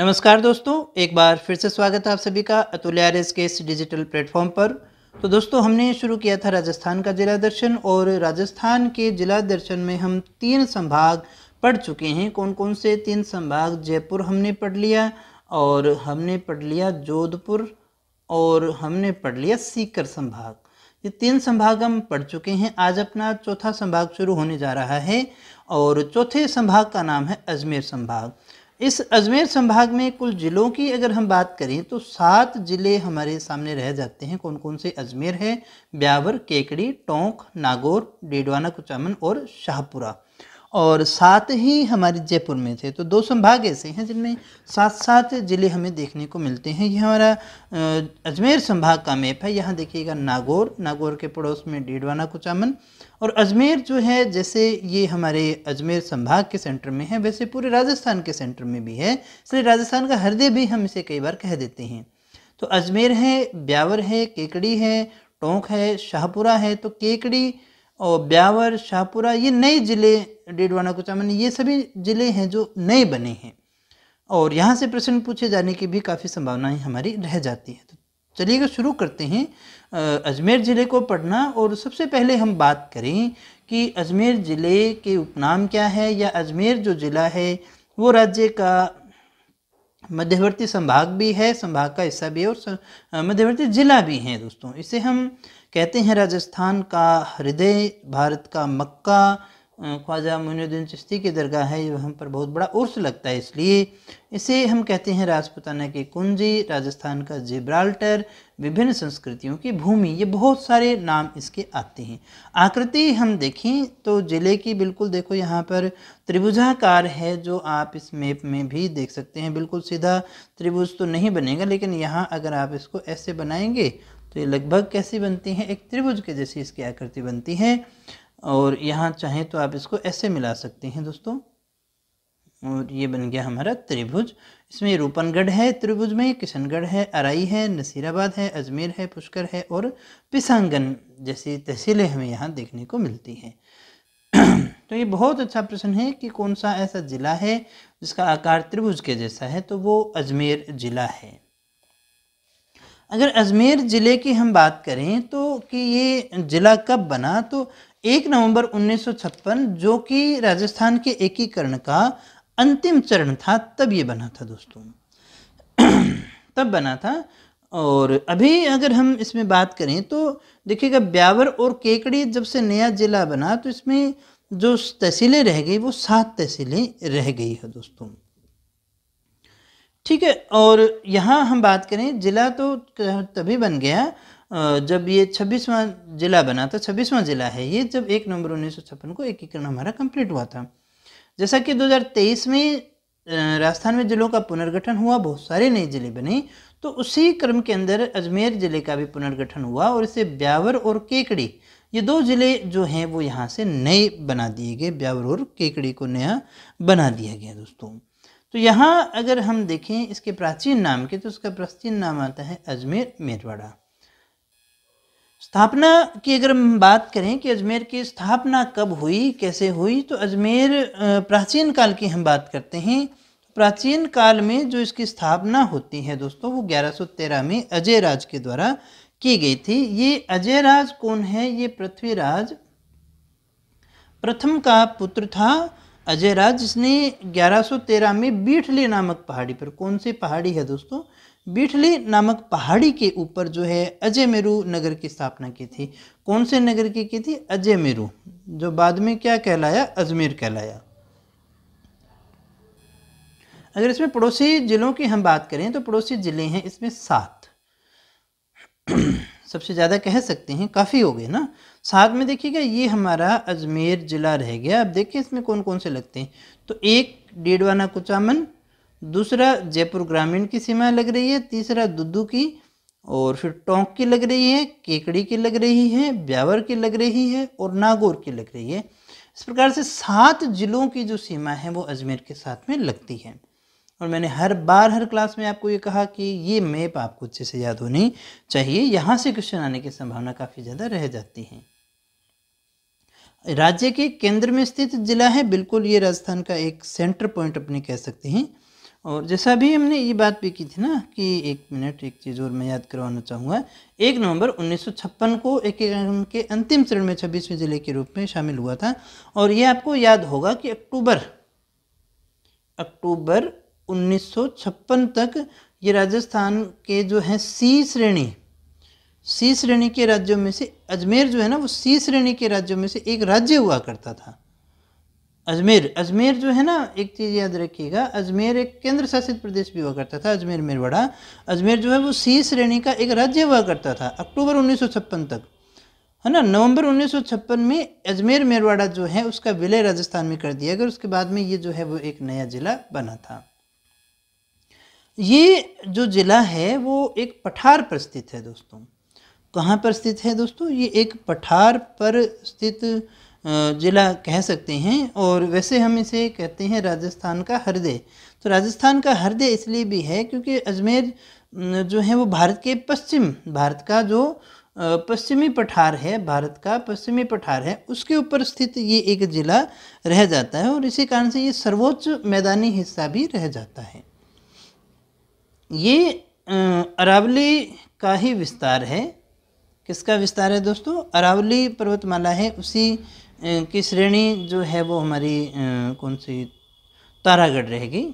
नमस्कार दोस्तों एक बार फिर से स्वागत है आप सभी का अतुल आर के इस डिजिटल प्लेटफॉर्म पर तो दोस्तों हमने शुरू किया था राजस्थान का जिला दर्शन और राजस्थान के जिला दर्शन में हम तीन संभाग पढ़ चुके हैं कौन कौन से तीन संभाग जयपुर हमने पढ़ लिया और हमने पढ़ लिया जोधपुर और हमने पढ़ लिया सीकर संभाग ये तीन संभाग हम पढ़ चुके हैं आज अपना चौथा संभाग शुरू होने जा रहा है और चौथे संभाग का नाम है अजमेर संभाग इस अजमेर संभाग में कुल ज़िलों की अगर हम बात करें तो सात ज़िले हमारे सामने रह जाते हैं कौन कौन से अजमेर है ब्यावर केकड़ी टोंक नागौर डीडवाना कुचामन और शाहपुरा और सात ही हमारे जयपुर में थे तो दो संभाग ऐसे हैं जिनमें सात सात ज़िले हमें देखने को मिलते हैं ये हमारा अजमेर संभाग का मैप है यहाँ देखिएगा नागौर नागौर के पड़ोस में डीडवाना कुचामन और अजमेर जो है जैसे ये हमारे अजमेर संभाग के सेंटर में है वैसे पूरे राजस्थान के सेंटर में भी है इसलिए राजस्थान का हृदय भी हम इसे कई बार कह देते हैं तो अजमेर है ब्यावर है केकड़ी है टोंक है शाहपुरा है तो केकड़ी और ब्यावर शाहपुरा ये नए ज़िले डेडवाना कुचामन ये सभी ज़िले हैं जो नए बने हैं और यहाँ से प्रश्न पूछे जाने की भी काफ़ी संभावनाएं हमारी रह जाती हैं तो चलिएगा शुरू करते हैं अजमेर ज़िले को पढ़ना और सबसे पहले हम बात करें कि अजमेर ज़िले के उपनाम क्या है या अजमेर जो ज़िला है वो राज्य का मध्यवर्ती संभाग भी है संभाग का हिस्सा भी है और मध्यवर्ती ज़िला भी हैं दोस्तों इसे हम कहते हैं राजस्थान का हृदय भारत का मक्का ख्वाजा मुनुद्दीन चिश्ती की दरगाह है ये हम पर बहुत बड़ा उर्स लगता है इसलिए इसे हम कहते हैं राजपुताना की कुंजी राजस्थान का जिब्राल्टर विभिन्न संस्कृतियों की भूमि ये बहुत सारे नाम इसके आते हैं आकृति हम देखें तो ज़िले की बिल्कुल देखो यहाँ पर त्रिभुजाकार है जो आप इस मैप में भी देख सकते हैं बिल्कुल सीधा त्रिभुज तो नहीं बनेगा लेकिन यहाँ अगर आप इसको ऐसे बनाएंगे तो ये लगभग कैसी बनती है एक त्रिभुज के जैसी इसकी आकृति बनती है और यहाँ चाहें तो आप इसको ऐसे मिला सकते हैं दोस्तों और ये बन गया हमारा त्रिभुज इसमें रूपनगढ़ है त्रिभुज में किशनगढ़ है अराई है नसीराबाद है अजमेर है पुष्कर है और पिसांगन जैसी तहसीलें हमें यहाँ देखने को मिलती हैं तो ये बहुत अच्छा प्रश्न है कि कौन सा ऐसा ज़िला है जिसका आकार त्रिभुज के जैसा है तो वो अजमेर ज़िला है अगर अजमेर ज़िले की हम बात करें तो कि ये ज़िला कब बना तो एक नवंबर 1956 जो कि राजस्थान के एकीकरण का अंतिम चरण था तब ये बना था दोस्तों तब बना था और अभी अगर हम इसमें बात करें तो देखिएगा ब्यावर और केकड़ी जब से नया ज़िला बना तो इसमें जो तहसीलें रह गई वो सात तहसीलें रह गई है दोस्तों ठीक है और यहाँ हम बात करें ज़िला तो तभी बन गया जब ये छब्बीसवां ज़िला बना था तो छब्बीसवां ज़िला है ये जब एक नवंबर उन्नीस को एकीकरण हमारा कंप्लीट हुआ था जैसा कि 2023 में राजस्थान में ज़िलों का पुनर्गठन हुआ बहुत सारे नए ज़िले बने तो उसी क्रम के अंदर अजमेर ज़िले का भी पुनर्गठन हुआ और इसे ब्यावर और केकड़ी ये दो ज़िले जो हैं वो यहाँ से नए बना दिए गए ब्यावर और केकड़ी को नया बना दिया गया दोस्तों तो यहाँ अगर हम देखें इसके प्राचीन नाम के तो उसका प्राचीन नाम आता है अजमेर मेरवाड़ा स्थापना की अगर हम बात करें कि अजमेर की स्थापना कब हुई कैसे हुई तो अजमेर प्राचीन काल की हम बात करते हैं प्राचीन काल में जो इसकी स्थापना होती है दोस्तों वो 1113 में अजय राज के द्वारा की गई थी ये अजय राज कौन है ये पृथ्वीराज प्रथम का पुत्र था अजय राज जिसने 1113 में बीठले नामक पहाड़ी पर कौन सी पहाड़ी है दोस्तों बीठली नामक पहाड़ी के ऊपर जो है अजय मेरू नगर की स्थापना की थी कौन से नगर की की थी अजय मेरू जो बाद में क्या कहलाया अजमेर कहलाया अगर इसमें पड़ोसी ज़िलों की हम बात करें तो पड़ोसी ज़िले हैं इसमें सात सबसे ज़्यादा कह सकते हैं काफ़ी हो गए ना साथ में देखिएगा ये हमारा अजमेर ज़िला रह गया अब देखिए इसमें कौन कौन से लगते हैं तो एक डेडवाना कुचामन दूसरा जयपुर ग्रामीण की सीमा लग रही है तीसरा दुद्दू की और फिर टोंक की लग रही है केकड़ी की लग रही है ब्यावर की लग रही है और नागौर की लग रही है इस प्रकार से सात जिलों की जो सीमा है वो अजमेर के साथ में लगती है और मैंने हर बार हर क्लास में आपको ये कहा कि ये मैप आपको अच्छे से याद होनी चाहिए यहाँ से क्वेश्चन आने की संभावना काफ़ी ज़्यादा रह जाती है राज्य के केंद्र में स्थित जिला है बिल्कुल ये राजस्थान का एक सेंटर पॉइंट अपने कह सकते हैं और जैसा भी हमने ये बात भी की थी ना कि एक मिनट एक चीज़ और मैं याद करवाना चाहूँगा एक नवंबर उन्नीस को एकीकरण के अंतिम चरण में छब्बीसवें ज़िले के रूप में शामिल हुआ था और ये आपको याद होगा कि अक्टूबर अक्टूबर 1956 तक ये राजस्थान के जो हैं सी श्रेणी सी श्रेणी के राज्यों में से अजमेर जो है ना वो सी श्रेणी के राज्यों में से एक राज्य हुआ करता था अजमेर अजमेर जो है ना एक चीज़ याद रखिएगा अजमेर एक केंद्र शासित प्रदेश भी हुआ करता था अजमेर मेरवाड़ा अजमेर जो है वो सी श्रेणी का एक राज्य हुआ करता था अक्टूबर उन्नीस तक है ना नवंबर 1956 में अजमेर मेरवाड़ा जो है उसका विलय राजस्थान में कर दिया गया उसके बाद में ये जो है वो एक नया जिला बना था ये जो जिला है वो एक पठार पर स्थित है दोस्तों कहाँ पर स्थित है दोस्तों ये एक पठार पर स्थित ज़िला कह सकते हैं और वैसे हम इसे कहते हैं राजस्थान का हृदय तो राजस्थान का हृदय इसलिए भी है क्योंकि अजमेर जो है वो भारत के पश्चिम भारत का जो पश्चिमी पठार है भारत का पश्चिमी पठार है उसके ऊपर स्थित ये एक ज़िला रह जाता है और इसी कारण से ये सर्वोच्च मैदानी हिस्सा भी रह जाता है ये अरावली का ही विस्तार है किसका विस्तार है दोस्तों अरावली पर्वतमाला है उसी की श्रेणी जो है वो हमारी कौन सी तारागढ़ रहेगी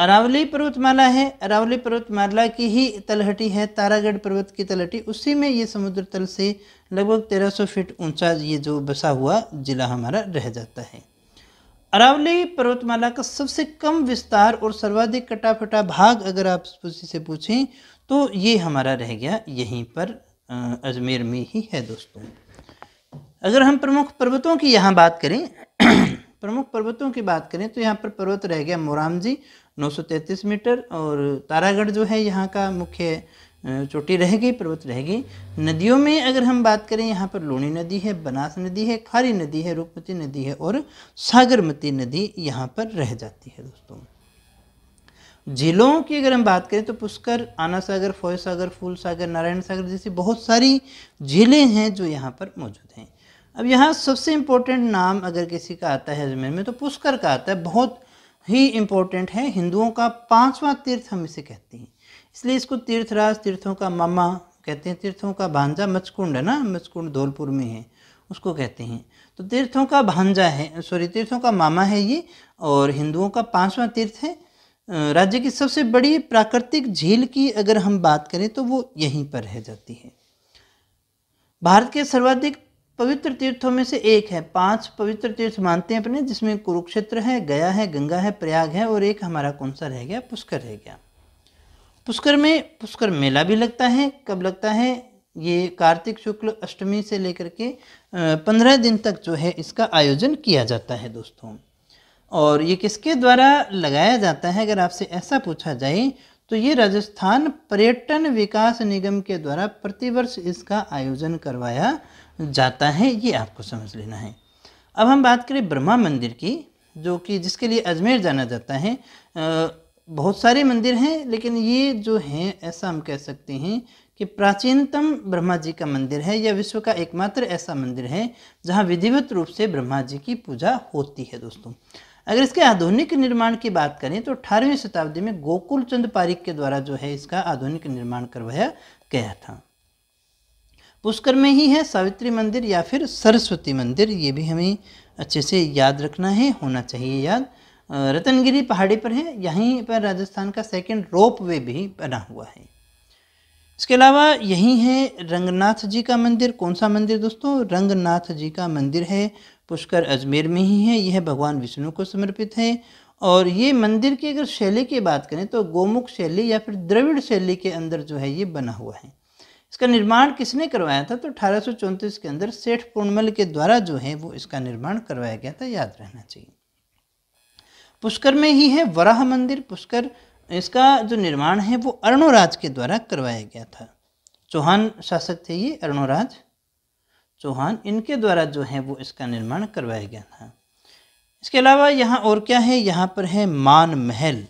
अरावली पर्वतमाला है अरावली पर्वतमाला की ही तलहटी है तारागढ़ पर्वत की तलहटी उसी में ये समुद्र तल से लगभग 1300 फीट ऊंचा ये जो बसा हुआ ज़िला हमारा रह जाता है अरावली पर्वतमाला का सबसे कम विस्तार और सर्वाधिक कटाफटा भाग अगर आप उसी से पूछें तो ये हमारा रह गया यहीं पर अजमेर में ही है दोस्तों अगर हम प्रमुख पर्वतों की यहाँ बात करें प्रमुख पर्वतों की बात करें तो यहाँ पर पर्वत रह गया मोरामजी 933 मीटर और तारागढ़ जो है यहाँ का मुख्य चोटी रह गई पर्वत रह गई नदियों में अगर हम बात करें यहाँ पर लूणी नदी है बनास नदी है खारी नदी है रूपमती नदी है और सागरमती नदी यहाँ पर रह जाती है दोस्तों झीलों की अगर हम बात करें तो पुष्कर आना सागर फौज सागर फूल सागर नारायण सागर जैसी बहुत सारी झीलें हैं जो यहाँ पर मौजूद हैं अब यहाँ सबसे इम्पोर्टेंट नाम अगर किसी का आता है अजमेर में तो पुष्कर का आता है बहुत ही इम्पोर्टेंट है हिंदुओं का पांचवा तीर्थ हम इसे कहते हैं इसलिए इसको तीर्थराज तीर्थों का मामा कहते हैं तीर्थों का भांजा मचकुंड है ना मचकुंड धौलपुर में है उसको कहते हैं तो तीर्थों का भांजा है सॉरी तीर्थों का मामा है ये और हिंदुओं का पाँचवा तीर्थ है राज्य की सबसे बड़ी प्राकृतिक झील की अगर हम बात करें तो वो यहीं पर रह जाती है भारत के सर्वाधिक पवित्र तीर्थों में से एक है पांच पवित्र तीर्थ मानते हैं अपने जिसमें कुरुक्षेत्र है गया है गंगा है प्रयाग है और एक हमारा कौन सा रह गया पुष्कर रह गया पुष्कर में पुष्कर मेला भी लगता है कब लगता है ये कार्तिक शुक्ल अष्टमी से लेकर के पंद्रह दिन तक जो है इसका आयोजन किया जाता है दोस्तों और ये किसके द्वारा लगाया जाता है अगर आपसे ऐसा पूछा जाए तो ये राजस्थान पर्यटन विकास निगम के द्वारा प्रतिवर्ष इसका आयोजन करवाया जाता है ये आपको समझ लेना है अब हम बात करें ब्रह्मा मंदिर की जो कि जिसके लिए अजमेर जाना जाता है बहुत सारे मंदिर हैं लेकिन ये जो हैं ऐसा हम कह सकते हैं कि प्राचीनतम ब्रह्मा जी का मंदिर है या विश्व का एकमात्र ऐसा मंदिर है जहाँ विधिवत रूप से ब्रह्मा जी की पूजा होती है दोस्तों अगर इसके आधुनिक निर्माण की बात करें तो अठारहवीं शताब्दी में गोकुल चंद पारिक के द्वारा जो है इसका आधुनिक निर्माण करवाया गया था पुष्कर में ही है सावित्री मंदिर या फिर सरस्वती मंदिर ये भी हमें अच्छे से याद रखना है होना चाहिए याद रतनगिरी पहाड़ी पर है यहीं पर राजस्थान का सेकेंड रोप वे भी बना हुआ है इसके अलावा यहीं है रंगनाथ जी का मंदिर कौन सा मंदिर दोस्तों रंगनाथ जी का मंदिर है पुष्कर अजमेर में ही है यह भगवान विष्णु को समर्पित है और ये मंदिर की अगर शैली की बात करें तो गोमुख शैली या फिर द्रविड़ शैली के अंदर जो है ये बना हुआ है इसका निर्माण किसने करवाया था तो अठारह के अंदर सेठ पूर्णमल के द्वारा जो है वो इसका निर्माण करवाया गया था याद रहना चाहिए पुष्कर में ही है वराह मंदिर पुष्कर इसका जो निर्माण है वो अर्णोराज के द्वारा करवाया गया था चौहान शासक थे ये अर्णोराज चौहान इनके द्वारा जो है वो इसका निर्माण करवाया गया था इसके अलावा यहाँ और क्या है यहाँ पर है मान महल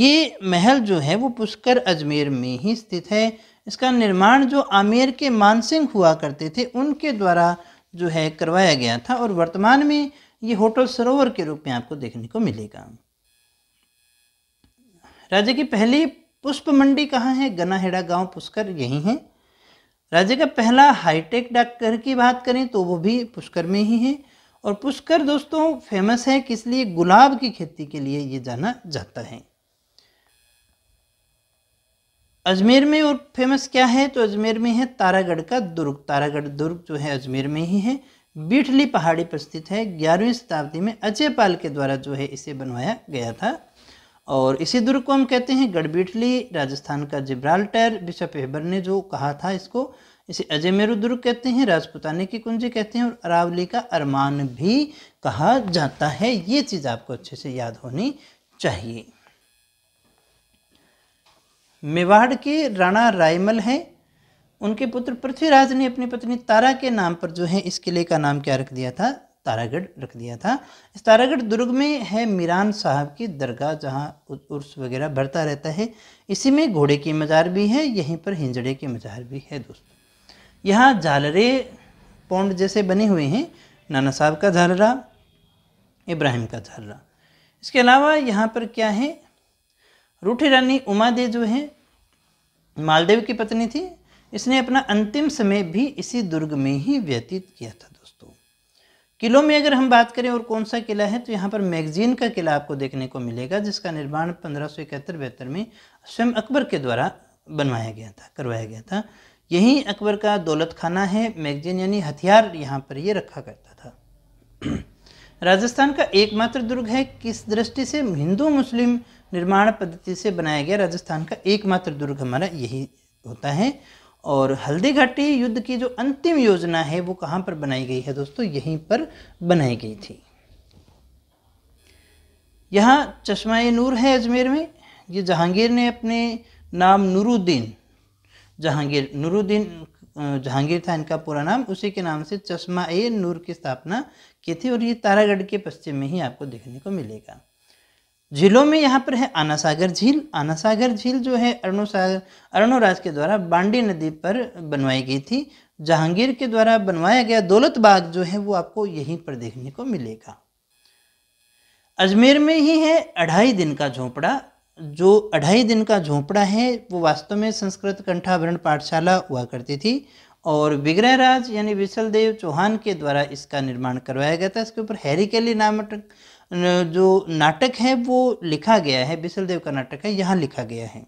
ये महल जो है वो पुष्कर अजमेर में ही स्थित है इसका निर्माण जो आमेर के मानसिंह हुआ करते थे उनके द्वारा जो है करवाया गया था और वर्तमान में ये होटल सरोवर के रूप में आपको देखने को मिलेगा राज्य की पहली पुष्प मंडी कहाँ है गनाहेड़ा गांव पुष्कर यही है राज्य का पहला हाईटेक डॉक्टर की बात करें तो वो भी पुष्कर में ही है और पुष्कर दोस्तों फेमस है किस लिए गुलाब की खेती के लिए ये जाना जाता है अजमेर में और फेमस क्या है तो अजमेर में है तारागढ़ का दुर्ग तारागढ़ दुर्ग जो है अजमेर में ही है बीठली पहाड़ी पर स्थित है ग्यारहवीं शताब्दी में अजय पाल के द्वारा जो है इसे बनवाया गया था और इसी दुर्ग को हम कहते हैं गढ़बीठली राजस्थान का जिब्राल्टर बिशप पेहबर ने जो कहा था इसको इसे अजय मेरु दुर्ग कहते हैं राजपुताने की कुंजी कहते हैं और अरावली का अरमान भी कहा जाता है ये चीज़ आपको अच्छे से याद होनी चाहिए मेवाड़ के राणा रायमल हैं उनके पुत्र पृथ्वीराज ने अपनी पत्नी तारा के नाम पर जो है इस किले का नाम क्या रख दिया था तारागढ़ रख दिया था इस तारागढ़ दुर्ग में है मीरान साहब की दरगाह जहाँ उर्स वगैरह भरता रहता है इसी में घोड़े की मज़ार भी है यहीं पर हिंजड़े की मज़ार भी है दोस्तों यहाँ झालरे पौंड जैसे बने हुए हैं नाना साहब का झालरा इब्राहिम का झालरा इसके अलावा यहाँ पर क्या है रूठी रानी उमा दे जो है मालदेव की पत्नी थी इसने अपना अंतिम समय भी इसी दुर्ग में ही व्यतीत किया था दोस्तों किलों में अगर हम बात करें और कौन सा किला है तो यहाँ पर मैगजीन का किला आपको देखने को मिलेगा जिसका निर्माण पंद्रह सौ इकहत्तर बेहतर में स्वयं अकबर के द्वारा बनवाया गया था करवाया गया था यही अकबर का दौलत खाना है मैगजीन यानी हथियार यहाँ पर ये रखा करता था राजस्थान का एकमात्र दुर्ग है किस दृष्टि से हिंदू मुस्लिम निर्माण पद्धति से बनाया गया राजस्थान का एकमात्र दुर्ग हमारा यही होता है और हल्दी घाटी युद्ध की जो अंतिम योजना है वो कहाँ पर बनाई गई है दोस्तों यहीं पर बनाई गई थी यहाँ चश्माए नूर है अजमेर में ये जहांगीर ने अपने नाम नूरुद्दीन जहांगीर नूरुद्दीन जहांगीर था इनका पूरा नाम उसी के नाम से चश्मा ए नूर की स्थापना की थी और ये तारागढ़ के पश्चिम में ही आपको देखने को मिलेगा झीलों में यहाँ पर है आनासागर झील आनासागर झील जो है अरुण राज के द्वारा बांडी नदी पर बनवाई गई थी जहांगीर के द्वारा बनवाया गया दौलत बाग जो है वो आपको यहीं पर देखने को मिलेगा अजमेर में ही है अढ़ाई दिन का झोंपड़ा जो अढ़ाई दिन का झोंपड़ा है वो वास्तव में संस्कृत कंठाभरण पाठशाला हुआ करती थी और विग्रह राज यानी विशलदेव चौहान के द्वारा इसका निर्माण करवाया गया था इसके ऊपर हैरी कैली नामक जो नाटक है वो लिखा गया है बिसल देव का नाटक है यहाँ लिखा गया है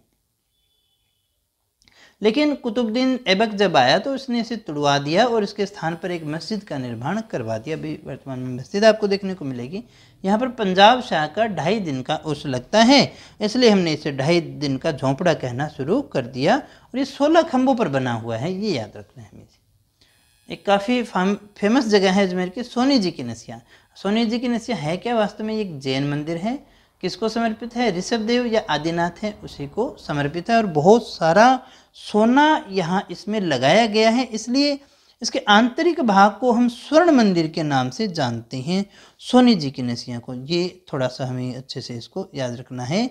लेकिन कुतुबुद्दीन ऐबक जब आया तो उसने इसे तुड़वा दिया और इसके स्थान पर एक मस्जिद का निर्माण करवा दिया अभी वर्तमान में मस्जिद आपको देखने को मिलेगी यहाँ पर पंजाब शाह का ढाई दिन का उस लगता है इसलिए हमने इसे ढाई दिन का झोंपड़ा कहना शुरू कर दिया और ये सोलह खम्भों पर बना हुआ है ये याद रखना है हमें एक काफ़ी फेमस जगह है अजमेर की सोनी जी की नसिया सोनी जी की नसीहत है क्या वास्तव में एक जैन मंदिर है किसको समर्पित है ऋषभ देव या आदिनाथ है उसी को समर्पित है और बहुत सारा सोना यहाँ इसमें लगाया गया है इसलिए इसके आंतरिक भाग को हम स्वर्ण मंदिर के नाम से जानते हैं सोनी जी की नसिया को ये थोड़ा सा हमें अच्छे से इसको याद रखना है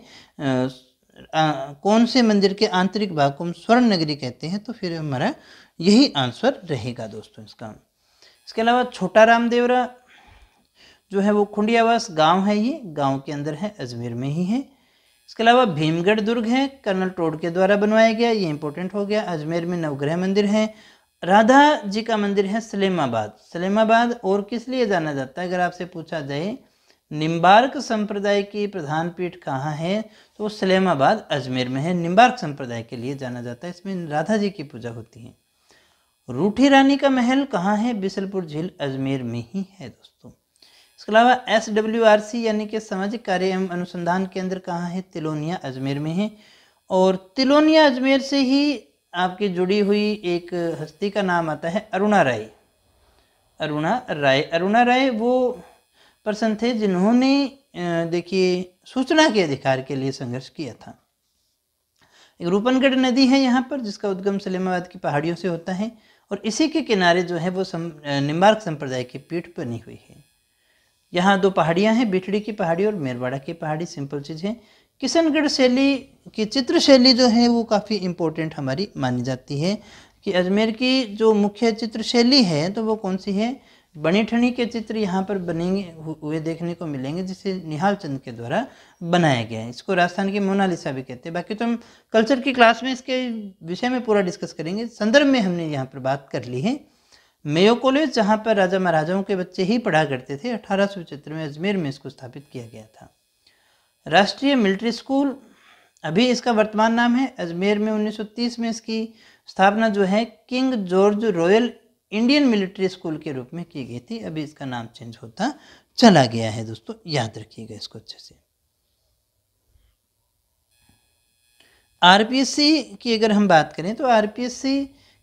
आ, आ, कौन से मंदिर के आंतरिक भाग को हम स्वर्ण नगरी कहते हैं तो फिर हमारा यही आंसर रहेगा दोस्तों इसका इसके अलावा छोटा रामदेवरा जो है वो खुंडियावास गांव है ये गांव के अंदर है अजमेर में ही है इसके अलावा भीमगढ़ दुर्ग है कर्नल टोड के द्वारा बनवाया गया ये इंपॉर्टेंट हो गया अजमेर में नवग्रह मंदिर है राधा जी का मंदिर है सलेमाबाद सलेमाबाद और किस लिए जाना जाता है अगर आपसे पूछा जाए निम्बार्क संप्रदाय की प्रधान पीठ कहाँ है तो सलेमाबाद अजमेर में है निम्बार्क संप्रदाय के लिए जाना जाता है इसमें राधा जी की पूजा होती है रूठी रानी का महल कहाँ है बिसलपुर झील अजमेर में ही है दोस्तों इसके अलावा एस डब्ल्यू आर सी यानी कि सामाजिक कार्य एवं अनुसंधान केंद्र कहाँ है तिलोनिया अजमेर में है और तिलोनिया अजमेर से ही आपकी जुड़ी हुई एक हस्ती का नाम आता है अरुणा राय अरुणा राय अरुणा राय वो पर्सन थे जिन्होंने देखिए सूचना के अधिकार के लिए संघर्ष किया था एक रूपनगढ़ नदी है यहाँ पर जिसका उद्गम सलेमाबाद की पहाड़ियों से होता है और इसी के किनारे जो है वो सम, निम्बार्क संप्रदाय की पीठ बनी हुई है यहाँ दो पहाड़ियाँ हैं बिठड़ी की पहाड़ी और मेरवाड़ा की पहाड़ी सिंपल चीज़ है किशनगढ़ शैली की चित्र शैली जो है वो काफ़ी इम्पोर्टेंट हमारी मानी जाती है कि अजमेर की जो मुख्य चित्र शैली है तो वो कौन सी है बनी ठनी के चित्र यहाँ पर बनेंगे हुए देखने को मिलेंगे जिसे निहाल चंद के द्वारा बनाया गया है इसको राजस्थान की मोनालिसा भी कहते हैं बाकी तो हम कल्चर की क्लास में इसके विषय में पूरा डिस्कस करेंगे संदर्भ में हमने यहाँ पर बात कर ली है मेयो कॉलेज जहाँ पर राजा महाराजाओं के बच्चे ही पढ़ा करते थे अठारह में अजमेर में इसको स्थापित किया गया था राष्ट्रीय मिलिट्री स्कूल अभी इसका वर्तमान नाम है अजमेर में 1930 में इसकी स्थापना जो है King George Royal Indian military school के रूप में की गई थी अभी इसका नाम चेंज होता चला गया है दोस्तों याद रखिएगा इसको अच्छे से आरपीएससी की अगर हम बात करें तो आरपीएससी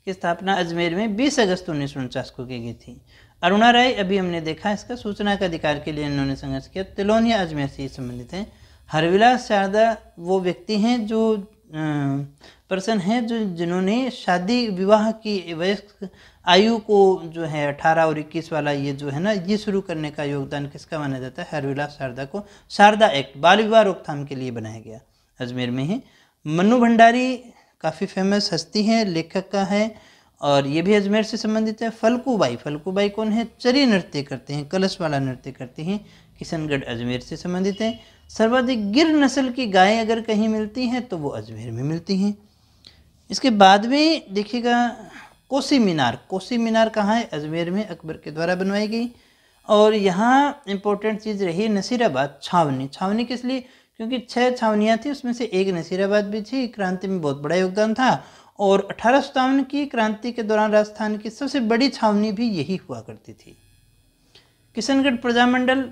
की स्थापना अजमेर में 20 अगस्त उन्नीस को की गई थी अरुणा राय अभी हमने देखा इसका सूचना का अधिकार के लिए इन्होंने संघर्ष किया तिलोनिया अजमेर से संबंधित हैं हरविलास शारदा वो व्यक्ति हैं जो पर्सन हैं जो जिन्होंने शादी विवाह की वयस्क आयु को जो है अठारह और इक्कीस वाला ये जो है ना ये शुरू करने का योगदान किसका माना जाता है हरविलास शारदा को शारदा एक्ट बाल विवाह रोकथाम के लिए बनाया गया अजमेर में ही मनु भंडारी काफ़ी फेमस हस्ती हैं लेखक का है और ये भी अजमेर से संबंधित है फलकूबाई फलकूबाई कौन है चरी नृत्य करते हैं कलश वाला नृत्य करते हैं किशनगढ़ अजमेर से संबंधित हैं सर्वाधिक गिर नस्ल की गायें अगर कहीं मिलती हैं तो वो अजमेर में मिलती हैं इसके बाद में देखिएगा कोसी मीनार कोसी मीनार कहाँ है अजमेर में अकबर के द्वारा बनवाई गई और यहाँ इम्पोर्टेंट चीज़ रही नसीराबाद छावनी छावनी किस लिए क्योंकि छः छावनियाँ थी उसमें से एक नसीराबाद भी थी क्रांति में बहुत बड़ा योगदान था और अठारह की क्रांति के दौरान राजस्थान की सबसे बड़ी छावनी भी यही हुआ करती थी किशनगढ़ प्रजामंडल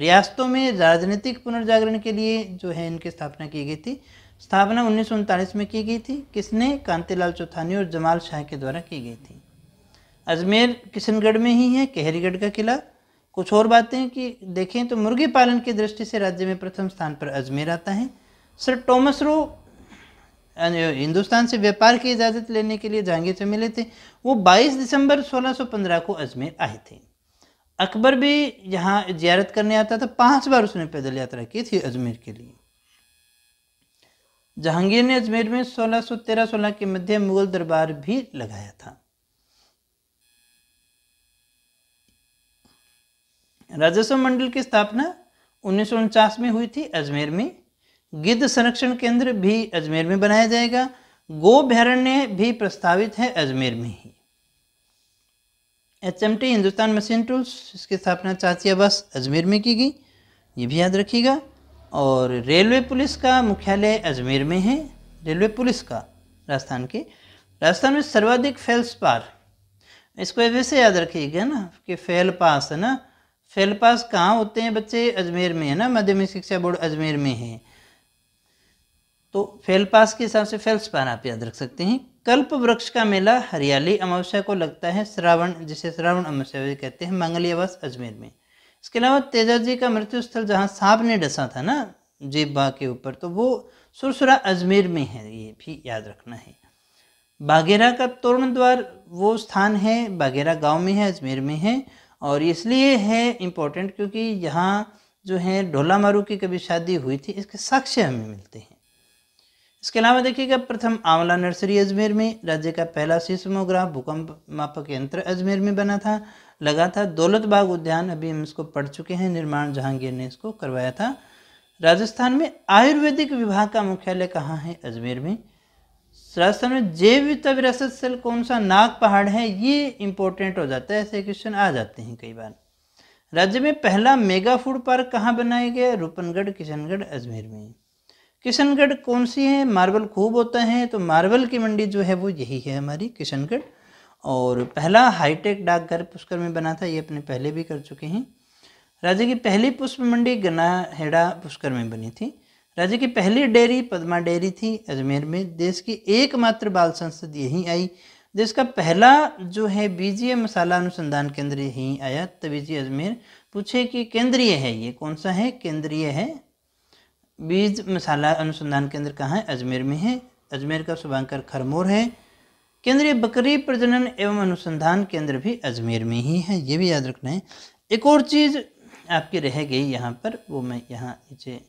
रियासतों में राजनीतिक पुनर्जागरण के लिए जो है इनकी स्थापना की गई थी स्थापना उन्नीस में की गई थी किसने कांतिलाल चौथानी और जमाल शाह के द्वारा की गई थी अजमेर किशनगढ़ में ही है कहरीगढ़ का किला कुछ और बातें कि देखें तो मुर्गी पालन की दृष्टि से राज्य में प्रथम स्थान पर अजमेर आता है सर टॉमस रो हिंदुस्तान से व्यापार की इजाज़त लेने के लिए जहांगीर से मिले थे वो 22 दिसंबर 1615 को अजमेर आए थे अकबर भी यहाँ जियारत करने आता था पांच बार उसने पैदल यात्रा की थी अजमेर के लिए जहांगीर ने अजमेर में सोलह सौ के मध्य मुगल दरबार भी लगाया था राजस्व मंडल की स्थापना उन्नीस में हुई थी अजमेर में गिद्ध संरक्षण केंद्र भी अजमेर में बनाया जाएगा गो भैरण्य भी प्रस्तावित है अजमेर में ही एच हिंदुस्तान मशीन टूल्स इसकी स्थापना चाचिया बस अजमेर में की गई ये भी याद रखिएगा और रेलवे पुलिस का मुख्यालय अजमेर में है रेलवे पुलिस का राजस्थान के राजस्थान में सर्वाधिक फेल्स पार इसको वैसे याद रखिएगा ना कि फेल पास है ना फेल पास कहाँ होते हैं बच्चे अजमेर में है ना माध्यमिक शिक्षा बोर्ड अजमेर में है तो फेल पास के हिसाब से फेल्स पान आप याद रख सकते हैं कल्प वृक्ष का मेला हरियाली अमावस्या को लगता है श्रावण जिसे श्रावण अमावस्या भी कहते हैं मंगलियावास अजमेर में इसके अलावा तेजा जी का मृत्यु स्थल जहाँ सांप ने डसा था ना जीवा के ऊपर तो वो सुरसुरा अजमेर में है ये भी याद रखना है बागेरा का तोरण द्वार वो स्थान है बागेरा गांव में है अजमेर में है और इसलिए है इम्पोर्टेंट क्योंकि यहाँ जो है ढोला मारू की कभी शादी हुई थी इसके साक्ष्य हमें मिलते हैं इसके अलावा देखिएगा प्रथम आंवला नर्सरी अजमेर में राज्य का पहला सीस्मोग्राफ भूकंप मापक यंत्र अजमेर में बना था लगा था दौलत बाग उद्यान अभी हम इसको पढ़ चुके हैं निर्माण जहांगीर ने इसको करवाया था राजस्थान में आयुर्वेदिक विभाग का मुख्यालय कहाँ है अजमेर में राजस्थान में जैव विरासत स्थल कौन सा नाग पहाड़ है ये इंपॉर्टेंट हो जाता है ऐसे क्वेश्चन आ जाते हैं कई बार राज्य में पहला मेगा फूड पार्क कहाँ बनाया गया रूपनगढ़ किशनगढ़ अजमेर में किशनगढ़ कौन सी है मार्बल खूब होता है तो मार्बल की मंडी जो है वो यही है हमारी किशनगढ़ और पहला हाईटेक डाकघर पुष्कर में बना था ये अपने पहले भी कर चुके हैं राज्य की पहली पुष्प मंडी गनाहेड़ा पुष्कर में बनी थी राज्य की पहली डेयरी पद्मा डेयरी थी अजमेर में देश की एकमात्र बाल संसद यहीं आई देश का पहला जो है बीजीए मसाला अनुसंधान केंद्र यहीं आया तभी जी अजमेर पूछे कि केंद्रीय है ये कौन सा है केंद्रीय है बीज मसाला अनुसंधान केंद्र कहाँ है अजमेर में है अजमेर का शुभांकर खरमोर है केंद्रीय बकरी प्रजनन एवं अनुसंधान केंद्र भी अजमेर में ही है ये भी याद रखना है एक और चीज़ आपकी रह गई यहाँ पर वो मैं यहाँ नीचे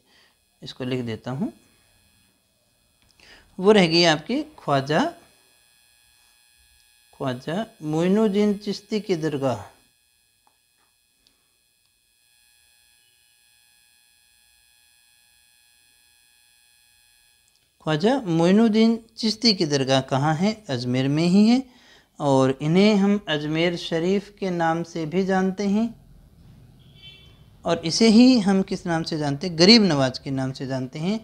इसको लिख देता हूँ वो रह गई आपकी ख्वाजा ख्वाजा मोइनुद्दीन चिश्ती की दरगाह ख्वाजा मोइनुद्दीन चिश्ती की दरगाह कहाँ है अजमेर में ही है और इन्हें हम अजमेर शरीफ के नाम से भी जानते हैं और इसे ही हम किस नाम से जानते हैं गरीब नवाज के नाम से जानते हैं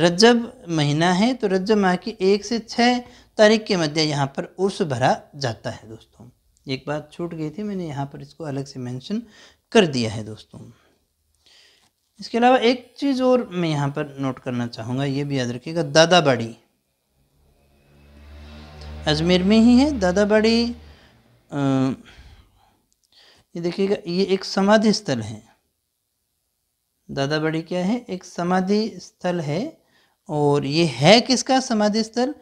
रजब महीना है तो रजब माह की एक से छः तारीख के मध्य यहाँ पर उर्स भरा जाता है दोस्तों एक बात छूट गई थी मैंने यहाँ पर इसको अलग से मेंशन कर दिया है दोस्तों इसके अलावा एक चीज़ और मैं यहाँ पर नोट करना चाहूँगा ये भी याद रखिएगा दादाबाड़ी अजमेर में ही है दादाबाड़ी ये देखिएगा ये एक समाधि स्थल है दादा बड़ी क्या है एक समाधि स्थल है और ये है किसका समाधि स्थल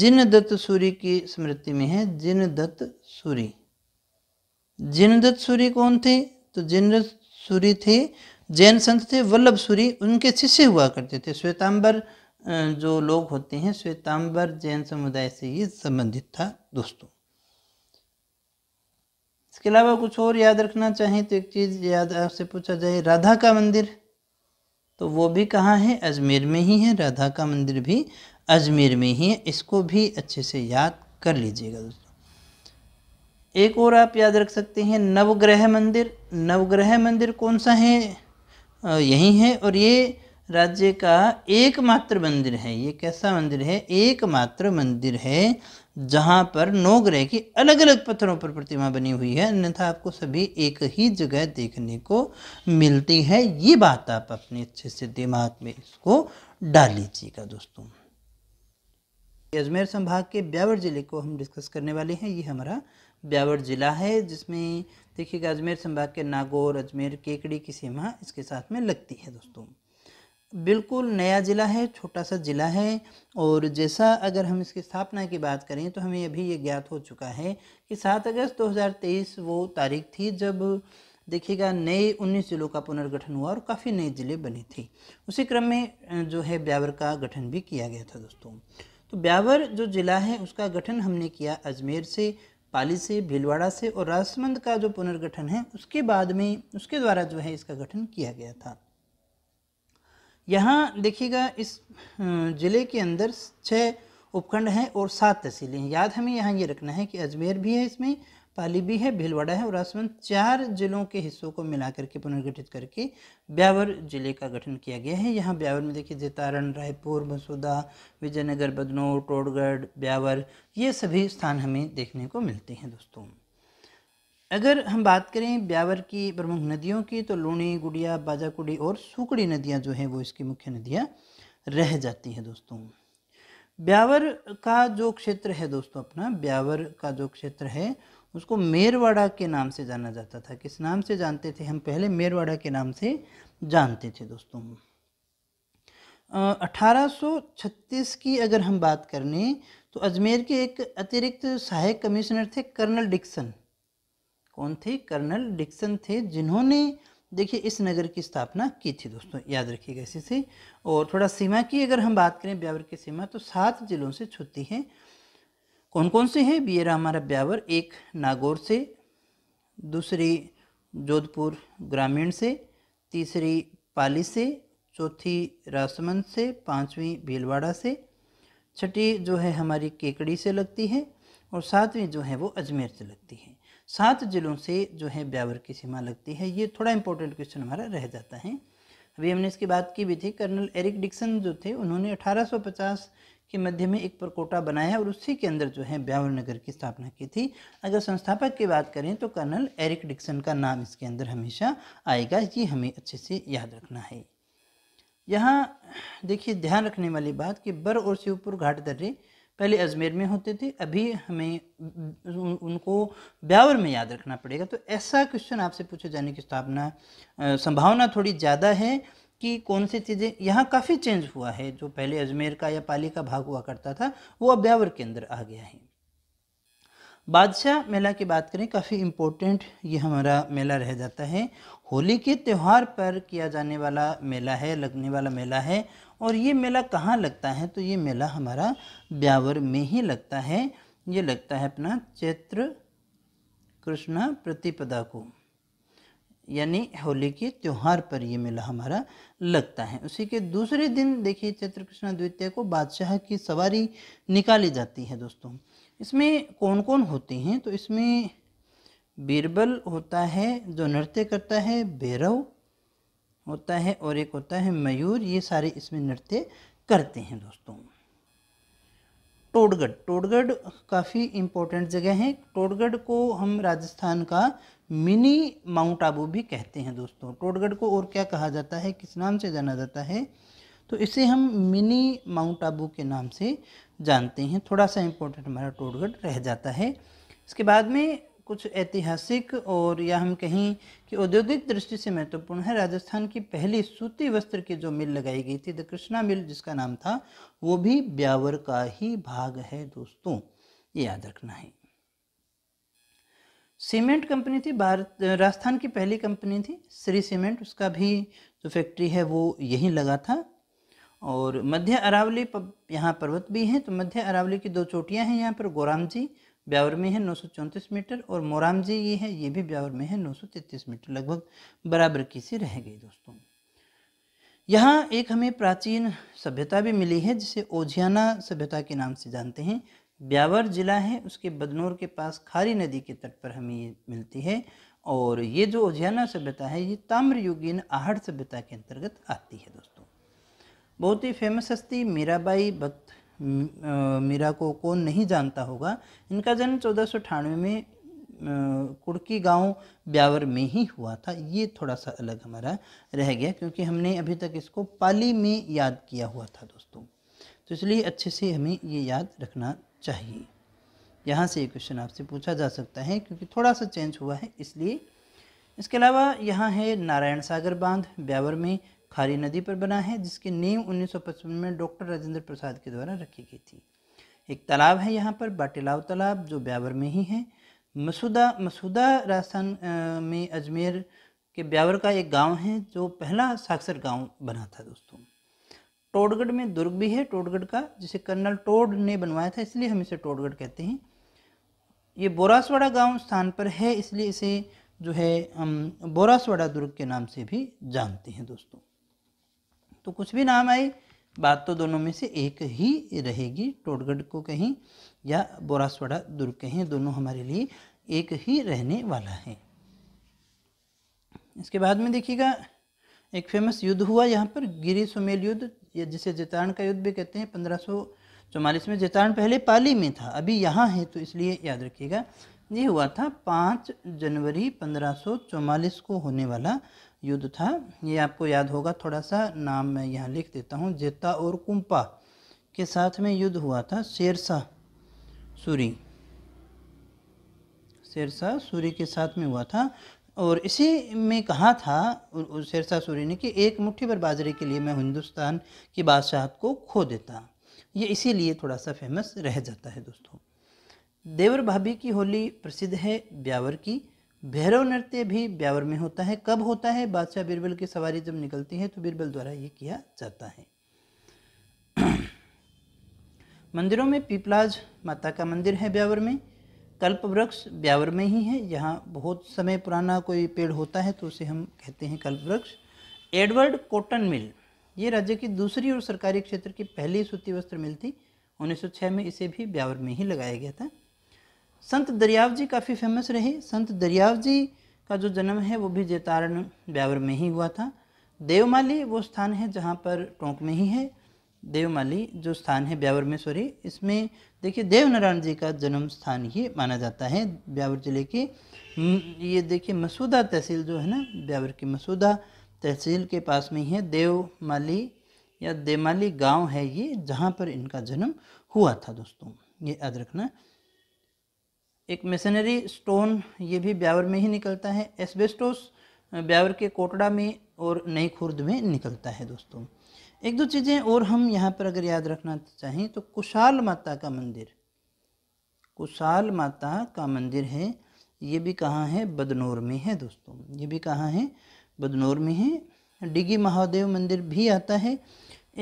जिन दत्त सूरी की स्मृति में है जिन दत्त सूरी जिन दत्त सूरी कौन थे तो जिन दत्त सूरी थे जैन संत थे वल्लभ सूरी उनके शिष्य हुआ करते थे श्वेतांबर जो लोग होते हैं श्वेतांबर जैन समुदाय से ही संबंधित था दोस्तों इसके अलावा कुछ और याद रखना चाहें तो एक चीज़ याद आपसे पूछा जाए राधा का मंदिर तो वो भी कहाँ है अजमेर में ही है राधा का मंदिर भी अजमेर में ही है इसको भी अच्छे से याद कर लीजिएगा दोस्तों एक और आप याद रख सकते हैं नवग्रह मंदिर नवग्रह मंदिर कौन सा है यही है और ये राज्य का एकमात्र मंदिर है ये कैसा मंदिर है एकमात्र मंदिर है जहाँ पर नौ ग्रह की अलग अलग पत्थरों पर प्रतिमा बनी हुई है अन्यथा आपको सभी एक ही जगह देखने को मिलती है ये बात आप अपने अच्छे से दिमाग में इसको डाल लीजिएगा दोस्तों अजमेर संभाग के ब्यावर ज़िले को हम डिस्कस करने वाले हैं ये हमारा ब्यावर ज़िला है जिसमें देखिएगा अजमेर संभाग के नागौर अजमेर केकड़ी की सीमा इसके साथ में लगती है दोस्तों बिल्कुल नया ज़िला है छोटा सा ज़िला है और जैसा अगर हम इसकी स्थापना की बात करें तो हमें अभी ये ज्ञात हो चुका है कि सात अगस्त 2023 वो तारीख थी जब देखिएगा नए उन्नीस ज़िलों का पुनर्गठन हुआ और काफ़ी नए ज़िले बने थे उसी क्रम में जो है ब्यावर का गठन भी किया गया था दोस्तों तो ब्यावर जो ज़िला है उसका गठन हमने किया अजमेर से पाली से भीलवाड़ा से और राजसमंद का जो पुनर्गठन है उसके बाद में उसके द्वारा जो है इसका गठन किया गया था यहाँ देखिएगा इस ज़िले के अंदर छः उपखंड हैं और सात तहसीलें हैं याद हमें यहाँ ये रखना है कि अजमेर भी है इसमें पाली भी है भीलवाड़ा है और आसमान चार जिलों के हिस्सों को मिला करके पुनर्गठित करके ब्यावर जिले का गठन किया गया है यहाँ ब्यावर में देखिए जेतारण रायपुर मसूदा विजयनगर बदनौर टोडगढ़ ब्यावर ये सभी स्थान हमें देखने को मिलते हैं दोस्तों अगर हम बात करें ब्यावर की प्रमुख नदियों की तो लूणी गुड़िया बाजाकुड़ी और सूकड़ी नदियाँ जो हैं वो इसकी मुख्य नदियाँ रह जाती हैं दोस्तों ब्यावर का जो क्षेत्र है दोस्तों अपना ब्यावर का जो क्षेत्र है उसको मेरवाड़ा के नाम से जाना जाता था किस नाम से जानते थे हम पहले मेरवाड़ा के नाम से जानते थे दोस्तों 1836 की अगर हम बात कर लें तो अजमेर के एक अतिरिक्त सहायक कमिश्नर थे कर्नल डिक्सन कौन थे कर्नल डिक्सन थे जिन्होंने देखिए इस नगर की स्थापना की थी दोस्तों याद रखिएगा इसी से और थोड़ा सीमा की अगर हम बात करें ब्यावर की सीमा तो सात जिलों से छुट्टी है कौन कौन से हैं बियरा हमारा ब्यावर एक नागौर से दूसरी जोधपुर ग्रामीण से तीसरी पाली से चौथी रासमंद से पाँचवीं भीलवाड़ा से छठी जो है हमारी केकड़ी से लगती है और सातवीं जो है वो अजमेर से लगती है सात जिलों से जो है ब्यावर की सीमा लगती है ये थोड़ा इंपॉर्टेंट क्वेश्चन हमारा रह जाता है अभी हमने इसकी बात की भी थी कर्नल एरिक डिक्सन जो थे उन्होंने 1850 के मध्य में एक परकोटा बनाया और उसी के अंदर जो है ब्यावर नगर की स्थापना की थी अगर संस्थापक की बात करें तो कर्नल एरिक डिक्सन का नाम इसके अंदर हमेशा आएगा ये हमें अच्छे से याद रखना है यहाँ देखिए ध्यान रखने वाली बात कि बर और शिवपुर घाट दर्रे पहले अजमेर में होते थे अभी हमें उन, उनको ब्यावर में याद रखना पड़ेगा तो ऐसा क्वेश्चन आपसे पूछे जाने की स्थापना संभावना थोड़ी ज़्यादा है कि कौन सी चीज़ें यहाँ काफ़ी चेंज हुआ है जो पहले अजमेर का या पाली का भाग हुआ करता था वो अब ब्यावर के अंदर आ गया है बादशाह मेला की बात करें काफ़ी इम्पोर्टेंट ये हमारा मेला रह जाता है होली के त्यौहार पर किया जाने वाला मेला है लगने वाला मेला है और ये मेला कहाँ लगता है तो ये मेला हमारा ब्यावर में ही लगता है ये लगता है अपना चैत्र कृष्णा प्रतिपदा को यानी होली के त्यौहार पर ये मेला हमारा लगता है उसी के दूसरे दिन देखिए चैत्र कृष्णा द्वितीय को बादशाह की सवारी निकाली जाती है दोस्तों इसमें कौन कौन होते हैं तो इसमें बीरबल होता है जो नृत्य करता है भैरव होता है और एक होता है मयूर ये सारे इसमें नृत्य करते हैं दोस्तों टोडगढ़ टोडगढ़ काफ़ी इम्पोर्टेंट जगह है टोडगढ़ को हम राजस्थान का मिनी माउंट आबू भी कहते हैं दोस्तों टोडगढ़ को और क्या कहा जाता है किस नाम से जाना जाता है तो इसे हम मिनी माउंट आबू के नाम से जानते हैं थोड़ा सा इम्पोर्टेंट हमारा टोडगढ़ रह जाता है इसके बाद में कुछ ऐतिहासिक और या हम कहें कि औद्योगिक दृष्टि से महत्वपूर्ण है राजस्थान की पहली सूती वस्त्र की जो मिल लगाई गई थी द कृष्णा मिल जिसका नाम था वो भी ब्यावर का ही भाग है दोस्तों ये याद रखना है सीमेंट कंपनी थी भारत राजस्थान की पहली कंपनी थी श्री सीमेंट उसका भी जो फैक्ट्री है वो यहीं लगा था और मध्य अरावली यहाँ पर्वत भी हैं तो मध्य अरावली की दो चोटियाँ हैं यहाँ पर गोराम जी ब्यावर में है 934 मीटर और मोरामजी ये है ये भी ब्यावर में है 933 मीटर लगभग बराबर की सी रह गई दोस्तों यहाँ एक हमें प्राचीन सभ्यता भी मिली है जिसे ओझियाना सभ्यता के नाम से जानते हैं ब्यावर जिला है उसके बदनौर के पास खारी नदी के तट पर हमें ये मिलती है और ये जो ओझियाना सभ्यता है ये ताम्रयुगीन आहड़ सभ्यता के अंतर्गत आती है दोस्तों बहुत ही फेमस हस्ती मीराबाई भक्त मीरा को कौन नहीं जानता होगा इनका जन्म चौदह में कुड़की गांव ब्यावर में ही हुआ था ये थोड़ा सा अलग हमारा रह गया क्योंकि हमने अभी तक इसको पाली में याद किया हुआ था दोस्तों तो इसलिए अच्छे से हमें ये याद रखना चाहिए यहाँ से ये क्वेश्चन आपसे पूछा जा सकता है क्योंकि थोड़ा सा चेंज हुआ है इसलिए इसके अलावा यहाँ है नारायण सागर बांध ब्यावर में खारी नदी पर बना है जिसकी नींव 1955 में डॉक्टर राजेंद्र प्रसाद के द्वारा रखी गई थी एक तालाब है यहाँ पर बाटेलाव तालाब जो ब्यावर में ही है मसूदा मसूदा राजस्थान में अजमेर के ब्यावर का एक गांव है जो पहला साक्षर गांव बना था दोस्तों टोडगढ़ में दुर्ग भी है टोडगढ़ का जिसे कर्नल टोड ने बनवाया था इसलिए हम इसे टोडगढ़ कहते हैं ये बोरासवाड़ा गांव स्थान पर है इसलिए इसे जो है हम बोरासवाड़ा दुर्ग के नाम से भी जानते हैं दोस्तों तो कुछ भी नाम आए बात तो दोनों में से एक ही रहेगी टोटगढ़ को कहीं या बोरासवाड़ा दुर्ग कहीं दोनों हमारे लिए एक ही रहने वाला है इसके बाद में देखिएगा एक फेमस युद्ध हुआ यहाँ पर गिरी सुमेल युद्ध या जिसे जेतारण का युद्ध भी कहते हैं पंद्रह सौ चौवालीस में जेतारण पहले पाली में था अभी यहाँ है तो इसलिए याद रखिएगा ये हुआ था पाँच जनवरी पंद्रह सौ चौवालीस को होने वाला युद्ध था ये आपको याद होगा थोड़ा सा नाम मैं यहाँ लिख देता हूँ जेता और कुंपा के साथ में युद्ध हुआ था शेरशाह सूरी शेरशाह सूरी के साथ में हुआ था और इसी में कहा था शेरशाह सूरी ने कि एक मुट्ठी पर बाजरे के लिए मैं हिंदुस्तान की बादशाहत को खो देता ये इसीलिए थोड़ा सा फेमस रह जाता है दोस्तों देवर भाभी की होली प्रसिद्ध है ब्यावर की भैरव नृत्य भी ब्यावर में होता है कब होता है बादशाह बीरबल की सवारी जब निकलती है तो बीरबल द्वारा ये किया जाता है मंदिरों में पीपलाज माता का मंदिर है ब्यावर में कल्प वृक्ष ब्यावर में ही है यहाँ बहुत समय पुराना कोई पेड़ होता है तो उसे हम कहते हैं कल्प वृक्ष एडवर्ड कॉटन मिल ये राज्य की दूसरी और सरकारी क्षेत्र की पहली सूती वस्त्र मिल थी 1906 में इसे भी ब्यावर में ही लगाया गया था संत दरियाव जी काफ़ी फेमस रहे संत दरियाव जी का जो जन्म है वो भी जैतारण ब्यावर में ही हुआ था देवमाली वो स्थान है जहाँ पर टोंक में ही है देवमाली जो स्थान है ब्यावर में सॉरी इसमें देखिए देवनारायण जी का जन्म स्थान ही माना जाता है ब्यावर जिले के हम्म, ये देखिए मसूदा तहसील जो है ना ब्यावर की मसूदा तहसील के पास में ही है देवमाली या देमाली गांव है ये जहाँ पर इनका जन्म हुआ था दोस्तों ये याद रखना एक मिशनरी स्टोन ये भी ब्यावर में ही निकलता है एस्बेस्टोस ब्यावर के कोटड़ा में और नई खुर्द में निकलता है दोस्तों एक दो चीज़ें और हम यहाँ पर अगर याद रखना चाहें तो कुशाल माता का मंदिर कुशाल माता का मंदिर है ये भी कहाँ है बदनौर में है दोस्तों ये भी कहाँ है बदनौर में है डिगी महादेव मंदिर भी आता है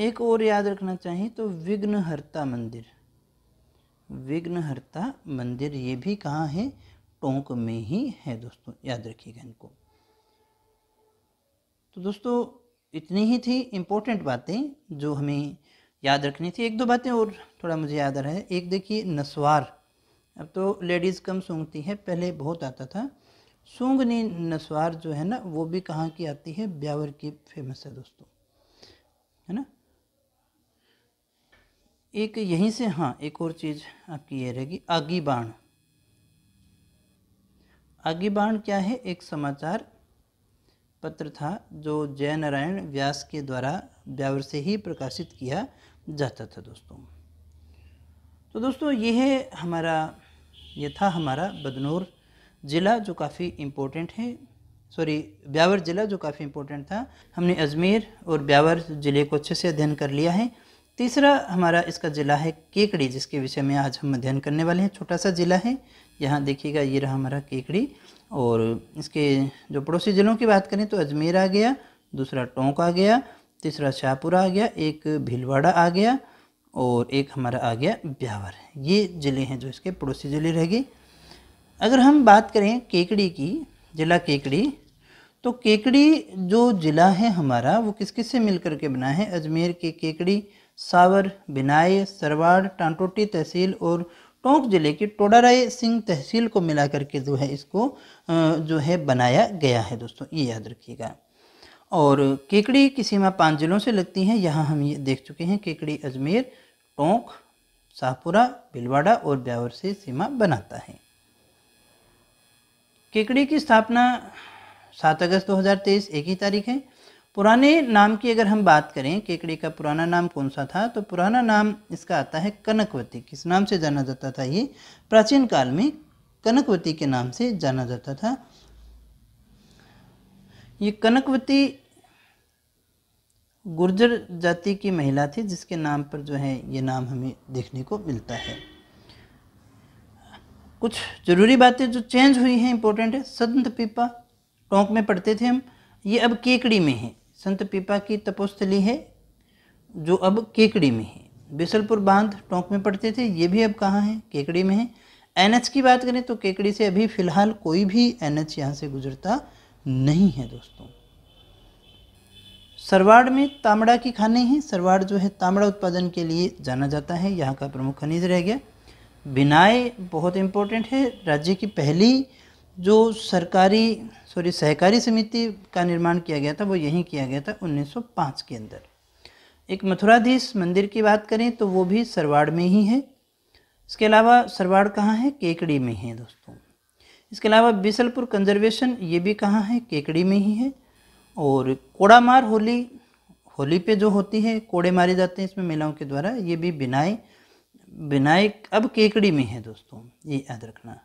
एक और याद रखना चाहें तो विघ्नहर्ता मंदिर विघ्नहर्ता मंदिर ये भी कहाँ है टोंक में ही है दोस्तों याद रखिएगा इनको तो दोस्तों इतनी ही थी इम्पोर्टेंट बातें जो हमें याद रखनी थी एक दो बातें और थोड़ा मुझे याद आ रहा है एक देखिए नस्वार अब तो लेडीज़ कम सूंघती है पहले बहुत आता था सूंघनी नस्वार जो है ना वो भी कहाँ की आती है ब्यावर की फेमस है दोस्तों है ना एक यहीं से हाँ एक और चीज़ आपकी ये रहेगी आगी बाण आगी बाण क्या है एक समाचार पत्र था जो जयनारायण व्यास के द्वारा ब्यावर से ही प्रकाशित किया जाता था दोस्तों तो दोस्तों ये है हमारा ये था हमारा बदनौर ज़िला जो काफ़ी इम्पोर्टेंट है सॉरी ब्यावर ज़िला जो काफ़ी इम्पोर्टेंट था हमने अजमेर और ब्यावर ज़िले को अच्छे से अध्ययन कर लिया है तीसरा हमारा इसका ज़िला है केकड़ी जिसके विषय में आज हम अध्ययन करने वाले हैं छोटा सा ज़िला है यहाँ देखिएगा ये रहा हमारा केकड़ी और इसके जो पड़ोसी ज़िलों की बात करें तो अजमेर आ गया दूसरा टोंक आ गया तीसरा शाहपुरा आ गया एक भीलवाड़ा आ गया और एक हमारा आ गया ब्यावर ये ज़िले हैं जो इसके पड़ोसी ज़िले रह गए अगर हम बात करें केकड़ी की ज़िला केकड़ी तो केकड़ी जो ज़िला है हमारा वो किस किस से मिल के बना है अजमेर के केकड़ी सावर बिनाई सरवाड़ टांटोटी तहसील और टोंक जिले की टोडाराय सिंह तहसील को मिलाकर के जो है इसको जो है बनाया गया है दोस्तों ये याद रखिएगा और केकड़ी की सीमा पाँच जिलों से लगती है यहाँ हम ये देख चुके हैं केकड़ी अजमेर टोंक शाहपुरा भिलवाड़ा और ब्यावर से सीमा बनाता है केकड़ी की स्थापना सात अगस्त 2023 एक ही तारीख है पुराने नाम की अगर हम बात करें केकड़े का पुराना नाम कौन सा था तो पुराना नाम इसका आता है कनकवती किस नाम से जाना जाता था ये प्राचीन काल में कनकवती के नाम से जाना जाता था ये कनकवती गुर्जर जाति की महिला थी जिसके नाम पर जो है ये नाम हमें देखने को मिलता है कुछ ज़रूरी बातें जो चेंज हुई हैं इंपॉर्टेंट है सदंत पीपा टोंक में पढ़ते थे हम ये अब केकड़ी में है संत पीपा की तपोस्थली है जो अब केकड़ी में है बिसलपुर बांध टोंक में पड़ते थे ये भी अब कहाँ है केकड़ी में है एनएच की बात करें तो केकड़ी से अभी फ़िलहाल कोई भी एनएच यहाँ से गुजरता नहीं है दोस्तों सरवाड़ में तामड़ा की खाने हैं सरवाड़ जो है तामड़ा उत्पादन के लिए जाना जाता है यहाँ का प्रमुख खनिज रह गया बिनाय बहुत इम्पोर्टेंट है राज्य की पहली जो सरकारी सॉरी सहकारी समिति का निर्माण किया गया था वो यहीं किया गया था 1905 के अंदर एक मथुराधीश मंदिर की बात करें तो वो भी सरवाड़ में ही है इसके अलावा सरवाड़ कहाँ है केकड़ी में है दोस्तों इसके अलावा बिसलपुर कंजर्वेशन ये भी कहाँ है केकड़ी में ही है और कोड़ामार होली होली पे जो होती है कोड़े मारे जाते हैं इसमें महिलाओं के द्वारा ये भी बिनाई बिनाई अब केकड़ी में है दोस्तों ये याद रखना